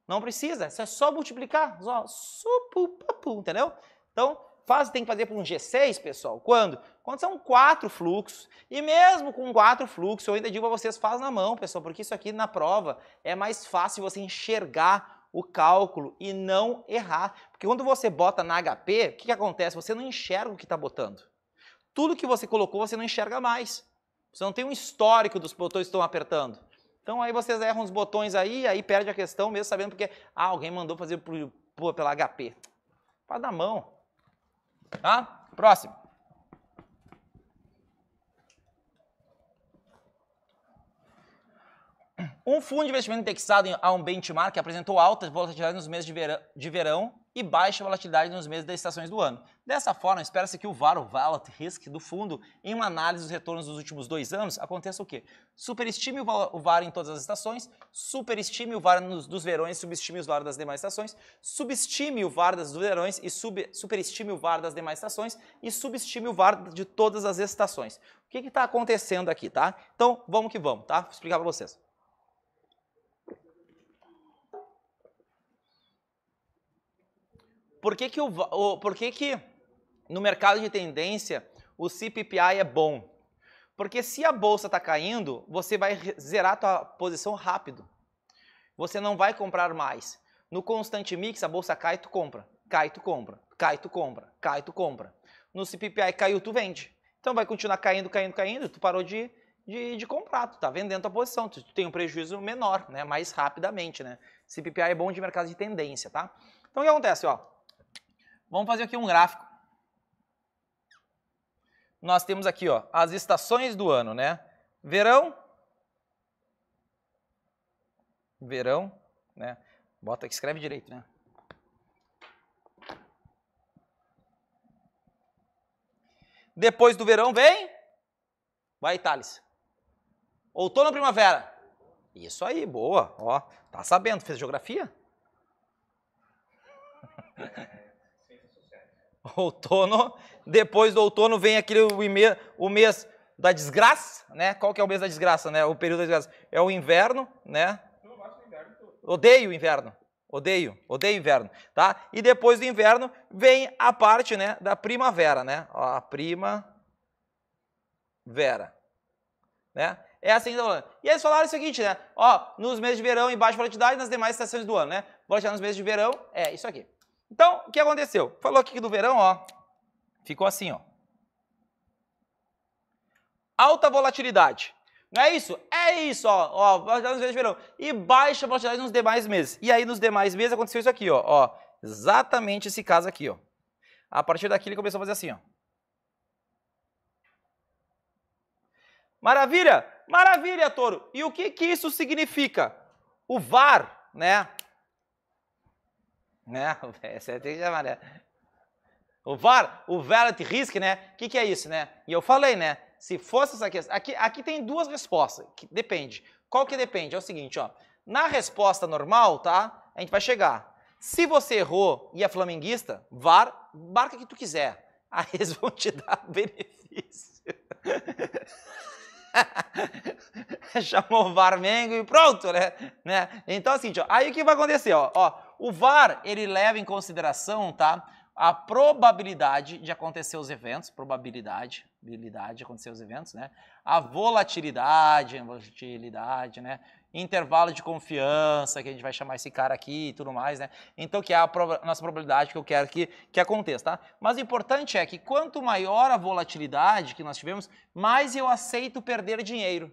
Speaker 1: Não precisa, isso é só multiplicar, só supupapu, entendeu? Então, faz, tem que fazer para um G6, pessoal. Quando? Quando são quatro fluxos. E mesmo com quatro fluxos, eu ainda digo a vocês, faz na mão, pessoal, porque isso aqui na prova é mais fácil você enxergar o cálculo e não errar. Porque quando você bota na HP, o que, que acontece? Você não enxerga o que está botando. Tudo que você colocou, você não enxerga mais. Você não tem um histórico dos botões que estão apertando. Então aí vocês erram os botões aí, aí perde a questão, mesmo sabendo porque ah, alguém mandou fazer por, pela HP. Faz na mão. Tá? Próximo. Um fundo de investimento indexado a um benchmark apresentou alta volatilidade nos meses de verão, de verão e baixa volatilidade nos meses das estações do ano. Dessa forma, espera-se que o VAR, o Valat Risk do fundo, em uma análise dos retornos dos últimos dois anos, aconteça o quê? Superestime o VAR em todas as estações, superestime o VAR nos, dos verões, subestime o VAR das demais estações, subestime o VAR das dos verões e sub, superestime o VAR das demais estações e subestime o VAR de todas as estações. O que está acontecendo aqui, tá? Então, vamos que vamos, tá? Vou explicar para vocês. Por que que, o, o, por que, que no mercado de tendência o CPPI é bom? Porque se a bolsa está caindo, você vai zerar a tua posição rápido. Você não vai comprar mais. No constante mix, a bolsa cai, tu compra. Cai, tu compra. Cai, tu compra. Cai, tu compra. No CPPI caiu, tu vende. Então vai continuar caindo, caindo, caindo. Tu parou de, de, de comprar, tu tá vendendo tua posição. Tu, tu, tem um prejuízo menor, né? Mais rapidamente, né? CPPI é bom de mercado de tendência, tá? Então o que acontece, ó? Vamos fazer aqui um gráfico. Nós temos aqui ó, as estações do ano, né? Verão. Verão, né? Bota que escreve direito, né? Depois do verão vem. Vai, Thales. Outono, primavera. Isso aí, boa. Ó, tá sabendo, fez geografia? Outono. Depois do outono vem aquele o mês da desgraça, né? Qual que é o mês da desgraça, né? O período da desgraça. É o inverno, né? Odeio o inverno. Odeio, odeio inverno, tá? E depois do inverno vem a parte, né, da primavera, né? Ó, a primavera, né? É assim que tá falando. E eles falaram o seguinte, né? Ó, nos meses de verão em baixa volatilidade, nas demais estações do ano, né? Volatilidade nos meses de verão é isso aqui. Então, o que aconteceu? Falou aqui do verão, ó, ficou assim, ó. Alta volatilidade. Não é isso? É isso, ó, ó, volatilidade nos meses de verão. E baixa volatilidade nos demais meses. E aí, nos demais meses, aconteceu isso aqui, ó, ó. Exatamente esse caso aqui, ó. A partir daqui, ele começou a fazer assim, ó. Maravilha! Maravilha, Toro! E o que, que isso significa? O VAR, né? Né? O VST já né? O VAR, o Valid Risk, né? O que, que é isso, né? E eu falei, né? Se fosse essa questão... Aqui, aqui tem duas respostas. Que depende. Qual que depende? É o seguinte, ó. Na resposta normal, tá? A gente vai chegar. Se você errou e é flamenguista, VAR, marca que tu quiser. Aí eles vão te dar benefício. Chamou o VAR Mengo e pronto, né? né? Então assim ó, aí o que vai acontecer? Ó, ó, o VAR, ele leva em consideração, tá? A probabilidade de acontecer os eventos, probabilidade, probabilidade de acontecer os eventos, né? A volatilidade, volatilidade, né? intervalo de confiança, que a gente vai chamar esse cara aqui e tudo mais, né? Então, que é a nossa probabilidade que eu quero que, que aconteça, tá? Mas o importante é que quanto maior a volatilidade que nós tivemos, mais eu aceito perder dinheiro.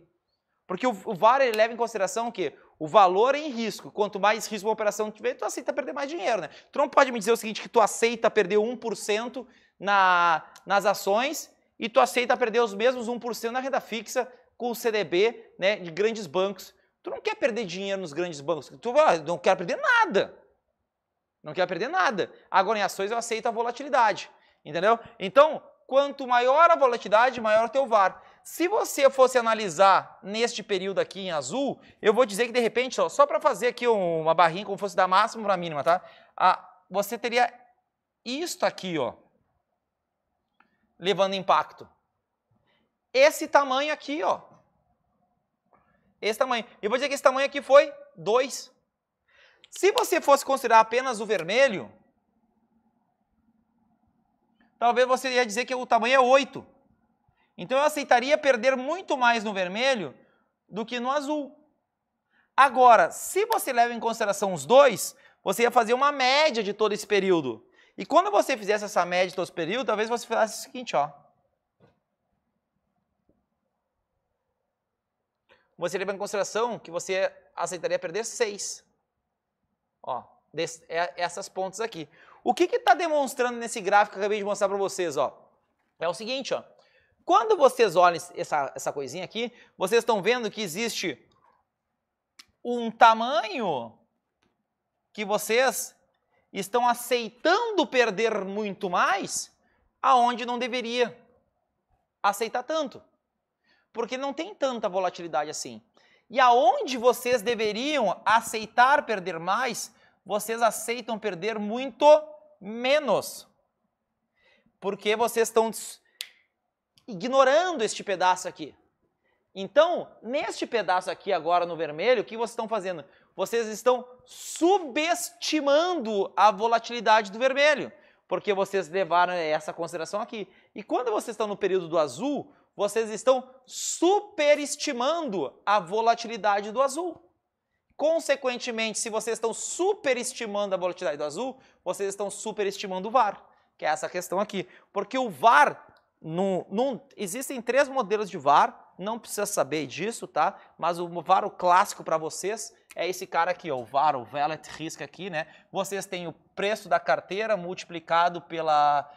Speaker 1: Porque o, o VAR leva em consideração que o valor em risco. Quanto mais risco uma operação tiver, tu aceita perder mais dinheiro, né? não pode me dizer o seguinte, que tu aceita perder 1% na, nas ações e tu aceita perder os mesmos 1% na renda fixa com o CDB né, de grandes bancos Tu não quer perder dinheiro nos grandes bancos. Tu ah, não quer perder nada. Não quer perder nada. Agora, em ações, eu aceito a volatilidade. Entendeu? Então, quanto maior a volatilidade, maior o teu VAR. Se você fosse analisar neste período aqui em azul, eu vou dizer que, de repente, ó, só para fazer aqui uma barrinha como fosse da máxima para a mínima, tá? Ah, você teria isto aqui, ó, levando impacto. Esse tamanho aqui, ó, esse tamanho. E vou dizer que esse tamanho aqui foi 2. Se você fosse considerar apenas o vermelho, talvez você ia dizer que o tamanho é 8. Então eu aceitaria perder muito mais no vermelho do que no azul. Agora, se você leva em consideração os dois, você ia fazer uma média de todo esse período. E quando você fizesse essa média de todo esse período, talvez você fizesse o seguinte, ó. você leva em consideração que você aceitaria perder seis. Ó, desse, é, essas pontas aqui. O que está demonstrando nesse gráfico que eu acabei de mostrar para vocês? Ó? É o seguinte, ó. quando vocês olham essa, essa coisinha aqui, vocês estão vendo que existe um tamanho que vocês estão aceitando perder muito mais aonde não deveria aceitar tanto porque não tem tanta volatilidade assim. E aonde vocês deveriam aceitar perder mais, vocês aceitam perder muito menos. Porque vocês estão ignorando este pedaço aqui. Então, neste pedaço aqui agora no vermelho, o que vocês estão fazendo? Vocês estão subestimando a volatilidade do vermelho, porque vocês levaram essa consideração aqui. E quando vocês estão no período do azul, vocês estão superestimando a volatilidade do azul. Consequentemente, se vocês estão superestimando a volatilidade do azul, vocês estão superestimando o VAR, que é essa questão aqui. Porque o VAR, no, no, existem três modelos de VAR, não precisa saber disso, tá? Mas o VAR, o clássico para vocês, é esse cara aqui, ó, o VAR, o Valet Risk aqui, né? Vocês têm o preço da carteira multiplicado pela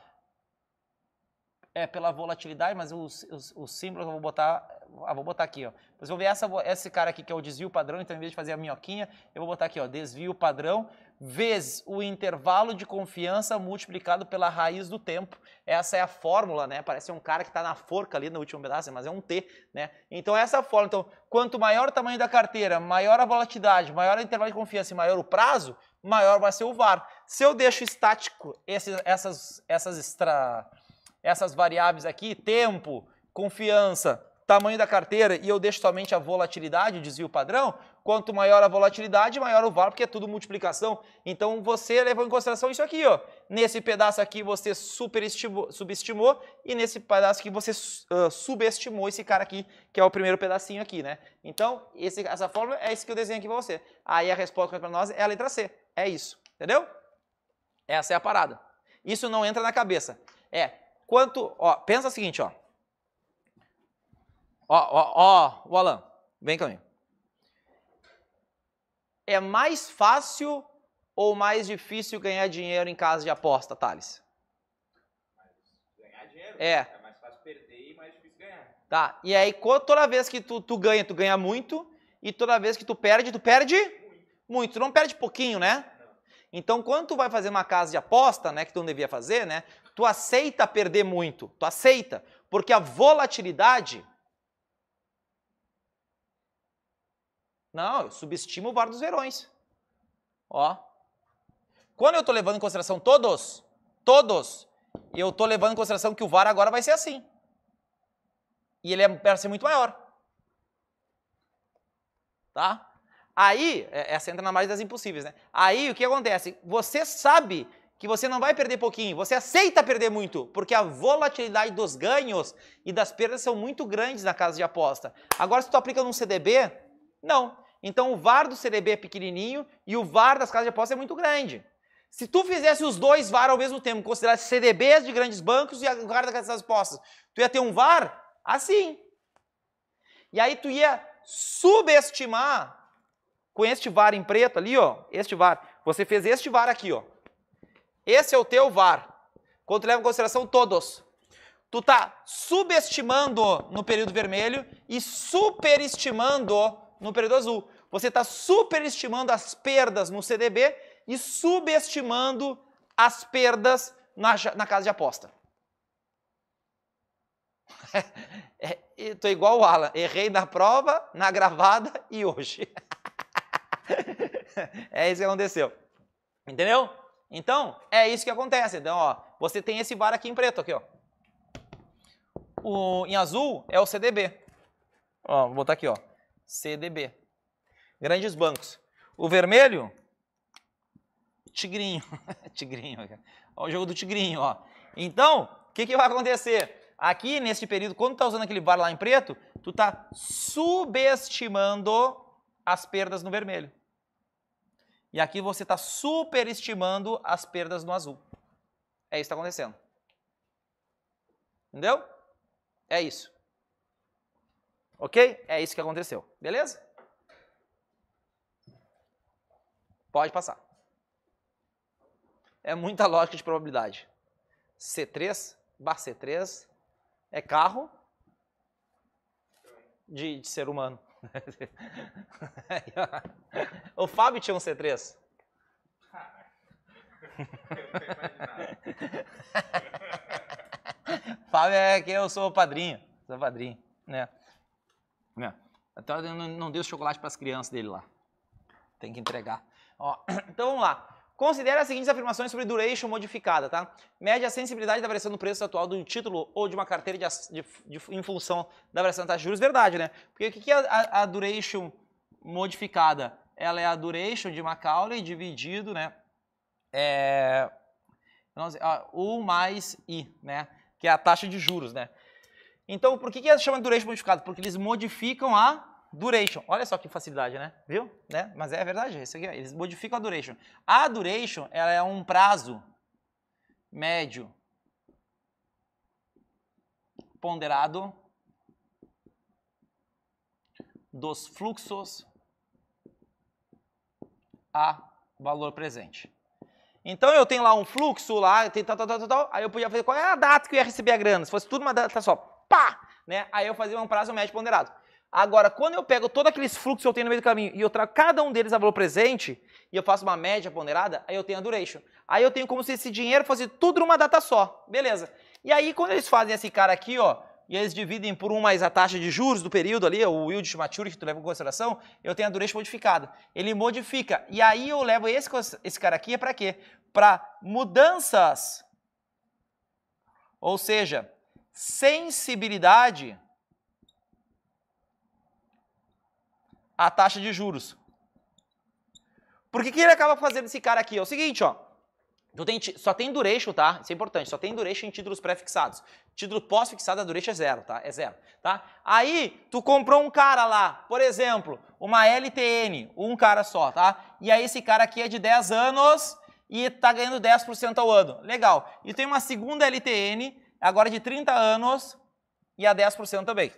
Speaker 1: é, pela volatilidade, mas os, os, símbolos eu vou botar, ah, vou botar aqui, ó. vocês vão ver essa, esse cara aqui que é o desvio padrão, então em vez de fazer a minhoquinha, eu vou botar aqui, ó, desvio padrão vezes o intervalo de confiança multiplicado pela raiz do tempo. Essa é a fórmula, né? Parece um cara que está na forca ali no último pedaço, mas é um T, né? Então essa é a fórmula. Então, quanto maior o tamanho da carteira, maior a volatilidade, maior o intervalo de confiança e maior o prazo, maior vai ser o VAR. Se eu deixo estático essas, essas extra essas variáveis aqui, tempo, confiança, tamanho da carteira, e eu deixo somente a volatilidade, o desvio padrão, quanto maior a volatilidade, maior o valor, porque é tudo multiplicação. Então você levou em consideração isso aqui, ó. Nesse pedaço aqui você superestimou, subestimou e nesse pedaço aqui você uh, subestimou esse cara aqui, que é o primeiro pedacinho aqui, né? Então, esse, essa fórmula é isso que eu desenho aqui para você. Aí a resposta para nós é a letra C. É isso, entendeu? Essa é a parada. Isso não entra na cabeça. É, quanto. Ó, pensa o seguinte, ó. Ó, ó, ó, o Alan, vem comigo. É mais fácil ou mais difícil ganhar dinheiro em casa de aposta, Thales? Ganhar dinheiro? É. É mais fácil perder e mais difícil ganhar. Tá, e aí toda vez que tu, tu ganha, tu ganha muito, e toda vez que tu perde, tu perde muito. muito. Tu não perde pouquinho, né? Não. Então, quando tu vai fazer uma casa de aposta, né, que tu não devia fazer, né? tu aceita perder muito, tu aceita, porque a volatilidade. Não, eu subestimo o VAR dos verões. Ó. Quando eu tô levando em consideração todos, todos, eu tô levando em consideração que o VAR agora vai ser assim. E ele é, vai ser muito maior. Tá? Aí, é, essa entra na margem das impossíveis, né? Aí o que acontece? Você sabe que você não vai perder pouquinho, você aceita perder muito, porque a volatilidade dos ganhos e das perdas são muito grandes na casa de aposta. Agora, se tu aplica num CDB, não. Então, o VAR do CDB é pequenininho e o VAR das casas de aposta é muito grande. Se tu fizesse os dois VAR ao mesmo tempo, considerasse CDBs de grandes bancos e o VAR das casas de apostas, tu ia ter um VAR assim. E aí tu ia subestimar com este VAR em preto ali, ó, este VAR. Você fez este VAR aqui, ó esse é o teu VAR. Quando tu leva em consideração todos. Tu tá subestimando no período vermelho e superestimando no período azul. Você está superestimando as perdas no CDB e subestimando as perdas na, na casa de aposta. é, Estou igual o Alan, errei na prova, na gravada e hoje. é isso que aconteceu. Entendeu? Então, é isso que acontece. Então, ó, você tem esse VAR aqui em preto, aqui, ó. O, em azul é o CDB. Ó, vou botar aqui, ó. CDB. Grandes bancos. O vermelho, Tigrinho. tigrinho. Ó, o jogo do Tigrinho, ó. Então, o que, que vai acontecer? Aqui, neste período, quando tu tá usando aquele bar lá em preto, tu tá subestimando as perdas no vermelho. E aqui você está superestimando as perdas no azul. É isso que está acontecendo. Entendeu? É isso. Ok? É isso que aconteceu. Beleza? Pode passar. É muita lógica de probabilidade. C3, bar C3, é carro de, de ser humano. o Fábio tinha um C3? Fábio é que eu sou o padrinho. Sou o padrinho, né? É. Até não, não deu chocolate para as crianças dele lá. Tem que entregar. Ó, então vamos lá. Considere as seguintes afirmações sobre duration modificada, tá? Mede a sensibilidade da variação do preço atual do título ou de uma carteira de, de, de, em função da variação da taxa de juros. Verdade, né? Porque o que, é a, a, duration modificada? Ela é a duration de Macaulay dividido, né? É, sei, U mais I, né? Que é a taxa de juros, né? Então, por que, que chamam de duration modificada? Porque eles modificam a duration. Olha só que facilidade, né? Viu? Né? Mas é verdade, isso aqui, eles modificam a duration. A duration ela é um prazo médio ponderado dos fluxos a valor presente. Então eu tenho lá um fluxo lá, tem tal, tal, tal, tal, aí eu podia fazer qual é a data que eu ia receber a grana, se fosse tudo uma data só, pá, né? Aí eu fazia um prazo médio ponderado. Agora, quando eu pego todos aqueles fluxos que eu tenho no meio do caminho e eu trago cada um deles a valor presente, e eu faço uma média ponderada, aí eu tenho a duration. Aí eu tenho como se esse dinheiro fosse tudo numa data só. Beleza. E aí, quando eles fazem esse cara aqui, ó, e eles dividem por um mais a taxa de juros do período ali, o yield maturity que tu leva em consideração, eu tenho a duration modificada. Ele modifica. E aí eu levo esse, esse cara aqui é para quê? Para mudanças. Ou seja, sensibilidade a taxa de juros. Porque que ele acaba fazendo esse cara aqui? É o seguinte, ó. Então tem, só tem duration, tá? Isso é importante. Só tem duration em títulos pré-fixados. Título pós-fixado, a duration é zero, tá? É zero, tá? Aí, tu comprou um cara lá, por exemplo, uma LTN, um cara só, tá? E aí esse cara aqui é de 10 anos e tá ganhando 10% ao ano. Legal. E tem uma segunda LTN, agora de 30 anos e a 10% também.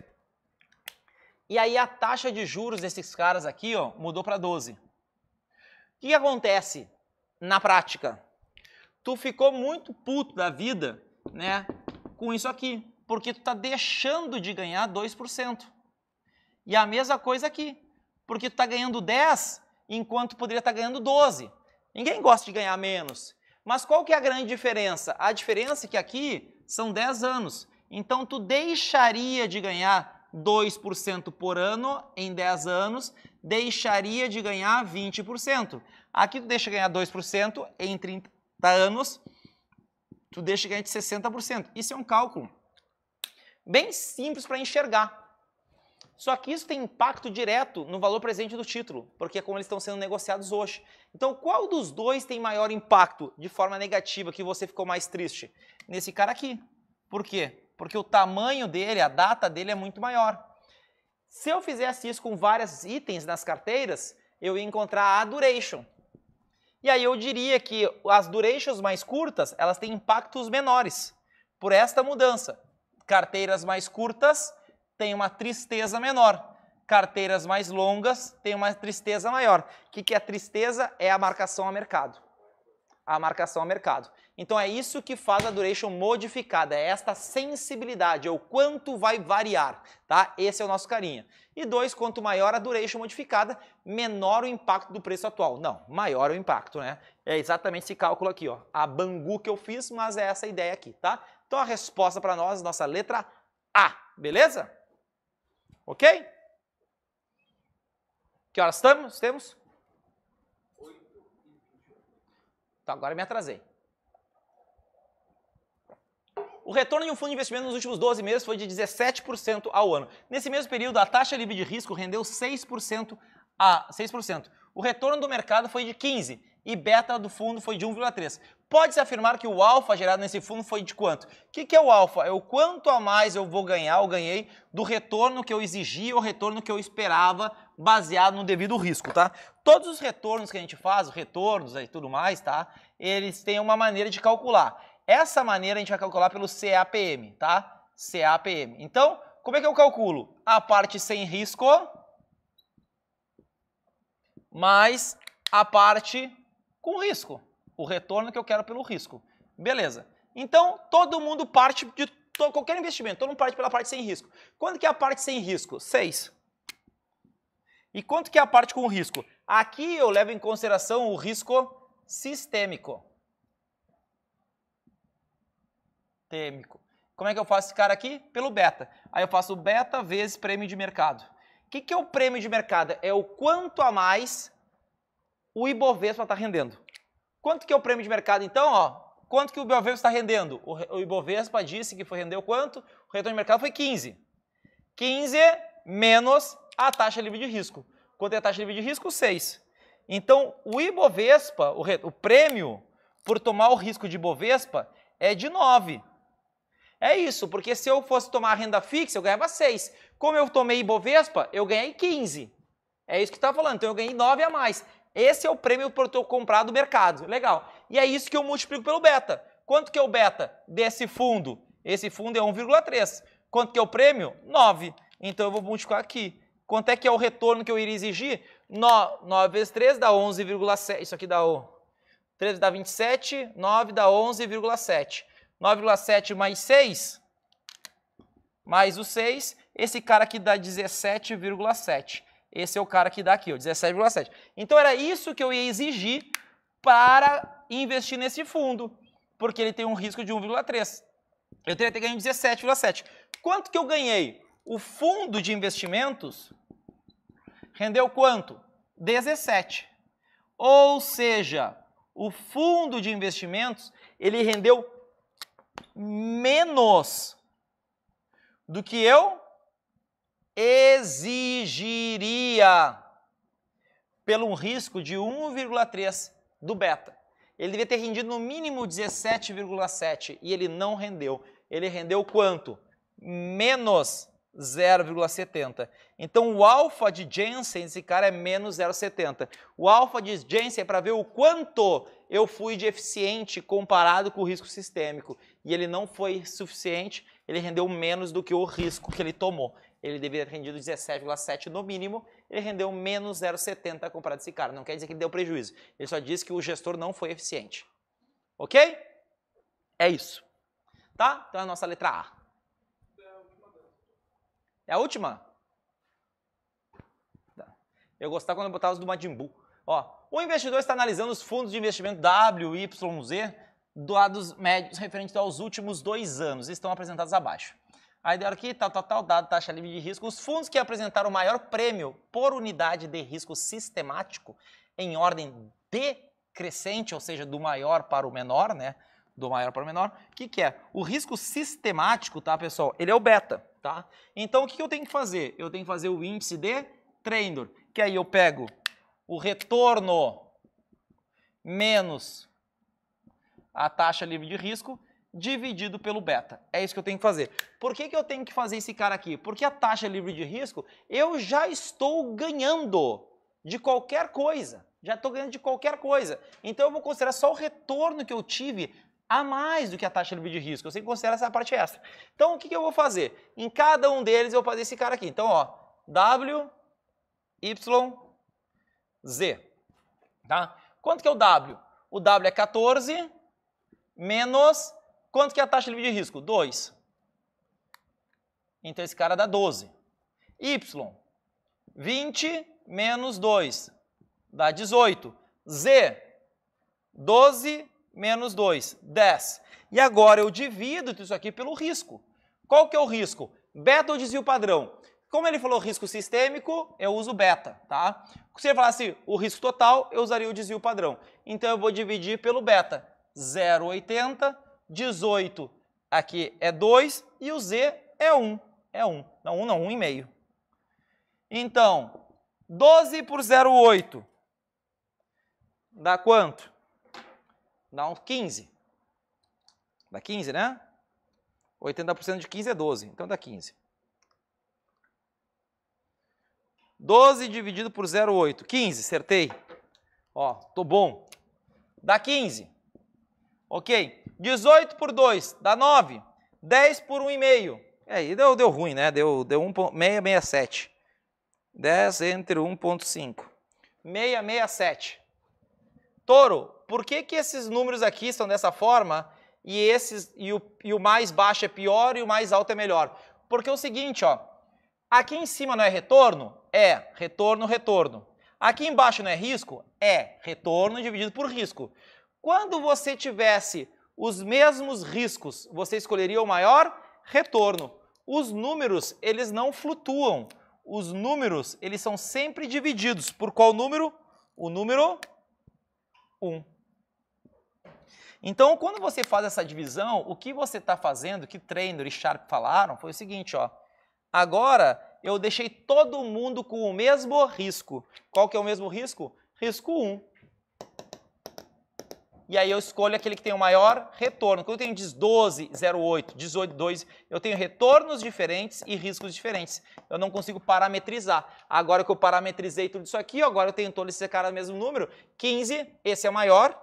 Speaker 1: E aí a taxa de juros desses caras aqui ó, mudou para 12. O que, acontece na prática? Tu ficou muito puto da vida né, com isso aqui, porque tu está deixando de ganhar 2%. E a mesma coisa aqui, porque tu está ganhando 10% enquanto poderia estar tá ganhando 12%. Ninguém gosta de ganhar menos. Mas qual que é a grande diferença? A diferença é que aqui são 10 anos. Então, tu deixaria de ganhar 2% por ano em 10 anos, deixaria de ganhar 20%. Aqui tu deixa ganhar 2% em 30 anos, tu deixa ganhar de 60%. Isso é um cálculo bem simples para enxergar. Só que isso tem impacto direto no valor presente do título, porque é como eles estão sendo negociados hoje. Então, qual dos dois tem maior impacto de forma negativa que você ficou mais triste? Nesse cara aqui. Por quê? porque o tamanho dele, a data dele é muito maior. Se eu fizesse isso com vários itens nas carteiras, eu ia encontrar a duration. E aí eu diria que as durations mais curtas, elas têm impactos menores por esta mudança. Carteiras mais curtas têm uma tristeza menor. Carteiras mais longas têm uma tristeza maior. O que, que é a tristeza? É a marcação a mercado. A marcação a mercado. Então é isso que faz a duration modificada, é esta sensibilidade, é o quanto vai variar, tá? Esse é o nosso carinha. E dois, quanto maior a duration modificada, menor o impacto do preço atual. Não, maior o impacto, né? É exatamente esse cálculo aqui, ó. A Bangu que eu fiz, mas é essa ideia aqui, tá? Então a resposta para nós, nossa letra A, beleza? Ok? Que horas estamos? Temos? Então agora me atrasei. O retorno de um fundo de investimento nos últimos 12 meses foi de 17% ao ano. Nesse mesmo período, a taxa livre de risco rendeu 6% a 6%. O retorno do mercado foi de 15 e beta do fundo foi de 1,3. Pode-se afirmar que o alfa gerado nesse fundo foi de quanto? O que, que é o alfa? É o quanto a mais eu vou ganhar ou ganhei do retorno que eu exigi ou retorno que eu esperava baseado no devido risco, tá? Todos os retornos que a gente faz, retornos e tudo mais, tá? Eles têm uma maneira de calcular. Essa maneira a gente vai calcular pelo CAPM, tá? CAPM. Então, como é que eu calculo? A parte sem risco mais a parte com risco. O retorno que eu quero pelo risco. Beleza. Então, todo mundo parte de qualquer investimento, todo mundo parte pela parte sem risco. Quanto que é a parte sem risco? 6. E quanto que é a parte com risco? Aqui eu levo em consideração o risco sistêmico. Como é que eu faço esse cara aqui? Pelo beta. Aí eu faço beta vezes prêmio de mercado. O que, que é o prêmio de mercado? É o quanto a mais o Ibovespa está rendendo. Quanto que é o prêmio de mercado? Então, ó, quanto que o Ibovespa está rendendo? O Ibovespa disse que foi, rendeu quanto? O retorno de mercado foi 15. 15 menos a taxa livre de risco. Quanto é a taxa livre de risco? 6. Então, o Ibovespa, o, o prêmio por tomar o risco de Ibovespa é de 9. É isso, porque se eu fosse tomar renda fixa, eu ganhava 6. Como eu tomei Ibovespa, eu ganhei 15. É isso que está falando, então eu ganhei 9 a mais. Esse é o prêmio por eu comprado do mercado. Legal. E é isso que eu multiplico pelo beta. Quanto que é o beta desse fundo? Esse fundo é 1,3. Quanto que é o prêmio? 9. Então eu vou multiplicar aqui. Quanto é que é o retorno que eu iria exigir? 9, 9 vezes 3 dá 11,7. Isso aqui dá o 13 dá 27, 9 dá 11,7. 9,7 mais 6, mais o 6, esse cara aqui dá 17,7. Esse é o cara que dá aqui, 17,7. Então era isso que eu ia exigir para investir nesse fundo, porque ele tem um risco de 1,3. Eu teria que ganhar 17,7. Quanto que eu ganhei? O fundo de investimentos rendeu quanto? 17. Ou seja, o fundo de investimentos, ele rendeu menos do que eu exigiria pelo risco de 1,3 do beta. Ele devia ter rendido no mínimo 17,7 e ele não rendeu. Ele rendeu quanto? Menos 0,70. Então o alfa de Jensen, esse cara é menos 0,70. O alfa de Jensen é para ver o quanto eu fui de eficiente comparado com o risco sistêmico e ele não foi suficiente, ele rendeu menos do que o risco que ele tomou. Ele deveria ter rendido 17,7 no mínimo, ele rendeu menos 0,70 comparado a esse cara. Não quer dizer que ele deu prejuízo, ele só diz que o gestor não foi eficiente. Ok? É isso. Tá? Então é a nossa letra A. É a última? Tá. Eu gostava quando eu botava os do Majin Buu. Ó, o investidor está analisando os fundos de investimento WYZ, dados médios referentes aos últimos dois anos, estão apresentados abaixo. Aí ideia aqui, tal, tal, tal, dado, taxa livre de risco. Os fundos que apresentaram o maior prêmio por unidade de risco sistemático em ordem decrescente, ou seja, do maior para o menor, né? Do maior para o menor. O que, que é? O risco sistemático, tá, pessoal? Ele é o beta, tá? Então, o que, que eu tenho que fazer? Eu tenho que fazer o índice de Trendor, que aí eu pego o retorno menos a taxa livre de risco dividido pelo beta. É isso que eu tenho que fazer. Por que, que eu tenho que fazer esse cara aqui? Porque a taxa livre de risco eu já estou ganhando de qualquer coisa. Já estou ganhando de qualquer coisa. Então eu vou considerar só o retorno que eu tive a mais do que a taxa livre de risco. Eu sempre considero essa parte extra. Então o que, que eu vou fazer? Em cada um deles eu vou fazer esse cara aqui. Então, ó, W, Y, Z. Tá? Quanto que é o W? O W é 14 menos... Quanto que é a taxa livre de risco? 2. Então, esse cara dá 12. Y, 20 menos 2, dá 18. Z, 12 menos 2, 10. E agora eu divido isso aqui pelo risco. Qual que é o risco? Beta ou desvio padrão? Como ele falou risco sistêmico, eu uso beta, tá? Se ele falasse o risco total, eu usaria o desvio padrão. Então eu vou dividir pelo beta. 0,80, 18 aqui é 2 e o Z é 1. É 1. Não, 1 não, 1,5. Então, 12 por 0,8 dá quanto? Dá uns 15. Dá 15, né? 80% de 15 é 12, então dá 15. 12 dividido por 0,8. 15, acertei. Ó, tô bom. Dá 15. Ok. 18 por 2, dá 9. 10 por 1,5. É, aí deu, deu ruim, né? Deu, deu 1,667. 10 entre 1,5. 667. Toro, por que, que esses números aqui são dessa forma e, esses, e, o, e o mais baixo é pior e o mais alto é melhor? Porque é o seguinte, ó. Aqui em cima não é retorno? É retorno, retorno. Aqui embaixo não é risco? É retorno dividido por risco. Quando você tivesse os mesmos riscos, você escolheria o maior retorno. Os números, eles não flutuam. Os números, eles são sempre divididos. Por qual número? O número 1. Então, quando você faz essa divisão, o que você está fazendo, que Trainer e Sharp falaram, foi o seguinte, ó. Agora, eu deixei todo mundo com o mesmo risco. Qual que é o mesmo risco? Risco 1. E aí eu escolho aquele que tem o maior retorno. Quando eu tenho 12, 08, 18, 2, eu tenho retornos diferentes e riscos diferentes. Eu não consigo parametrizar. Agora que eu parametrizei tudo isso aqui, agora eu tenho todos esses caras mesmo número. 15, esse é maior,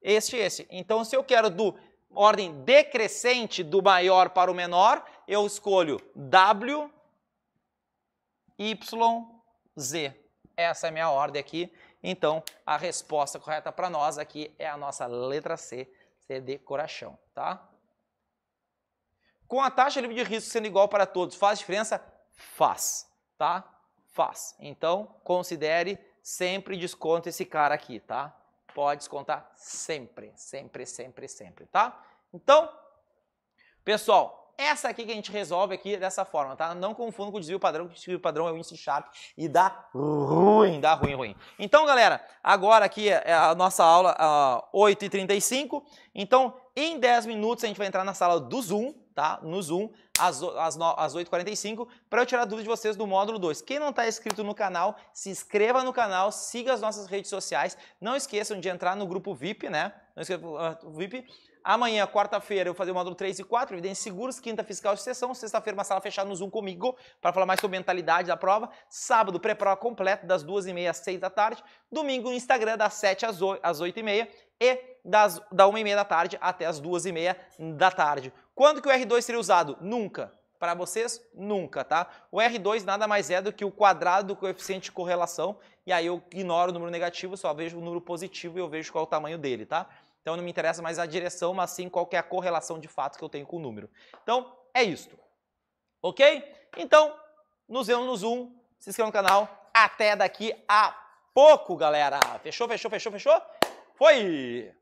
Speaker 1: este esse. Então, se eu quero do ordem decrescente do maior para o menor, eu escolho W Y, Z. Essa é a minha ordem aqui. Então, a resposta correta para nós aqui é a nossa letra C, C de coração, tá? Com a taxa livre de risco sendo igual para todos, faz diferença? Faz, tá? Faz. Então, considere sempre desconto esse cara aqui, tá? Pode descontar sempre, sempre, sempre, sempre, tá? Então, pessoal, essa aqui que a gente resolve aqui dessa forma, tá? Não confunda com o desvio padrão, que o desvio padrão é o índice sharp e dá ruim, dá ruim, ruim. Então, galera, agora aqui é, é a nossa aula uh, 8h35. Então, em 10 minutos a gente vai entrar na sala do Zoom, tá? No Zoom, às, às, às 8h45, para eu tirar dúvidas de vocês do módulo 2. Quem não está inscrito no canal, se inscreva no canal, siga as nossas redes sociais. Não esqueçam de entrar no grupo VIP, né? Não esqueçam, uh, ah, VIP Amanhã, quarta-feira, eu vou fazer o módulo 3 e 4, evidências seguros, quinta fiscal e sessão, sexta-feira uma sala fechada no Zoom comigo para falar mais sobre mentalidade da prova, sábado pré-prova completa das 2h30 às 6 da tarde, domingo no Instagram das 7 às 8h30 e das, da 1h30 da tarde até as 2h30 da tarde. Quando que o R2 seria usado? Nunca. Para vocês, nunca, tá? O R2 nada mais é do que o quadrado do coeficiente de correlação, e aí eu ignoro o número negativo, só vejo o número positivo e eu vejo qual é o tamanho dele, tá? Então não me interessa mais a direção, mas sim qual é a correlação de fato que eu tenho com o número. Então é isto. Ok? Então, nos vemos no Zoom. Se inscreva no canal. Até daqui a pouco, galera. Fechou, fechou, fechou, fechou? Foi!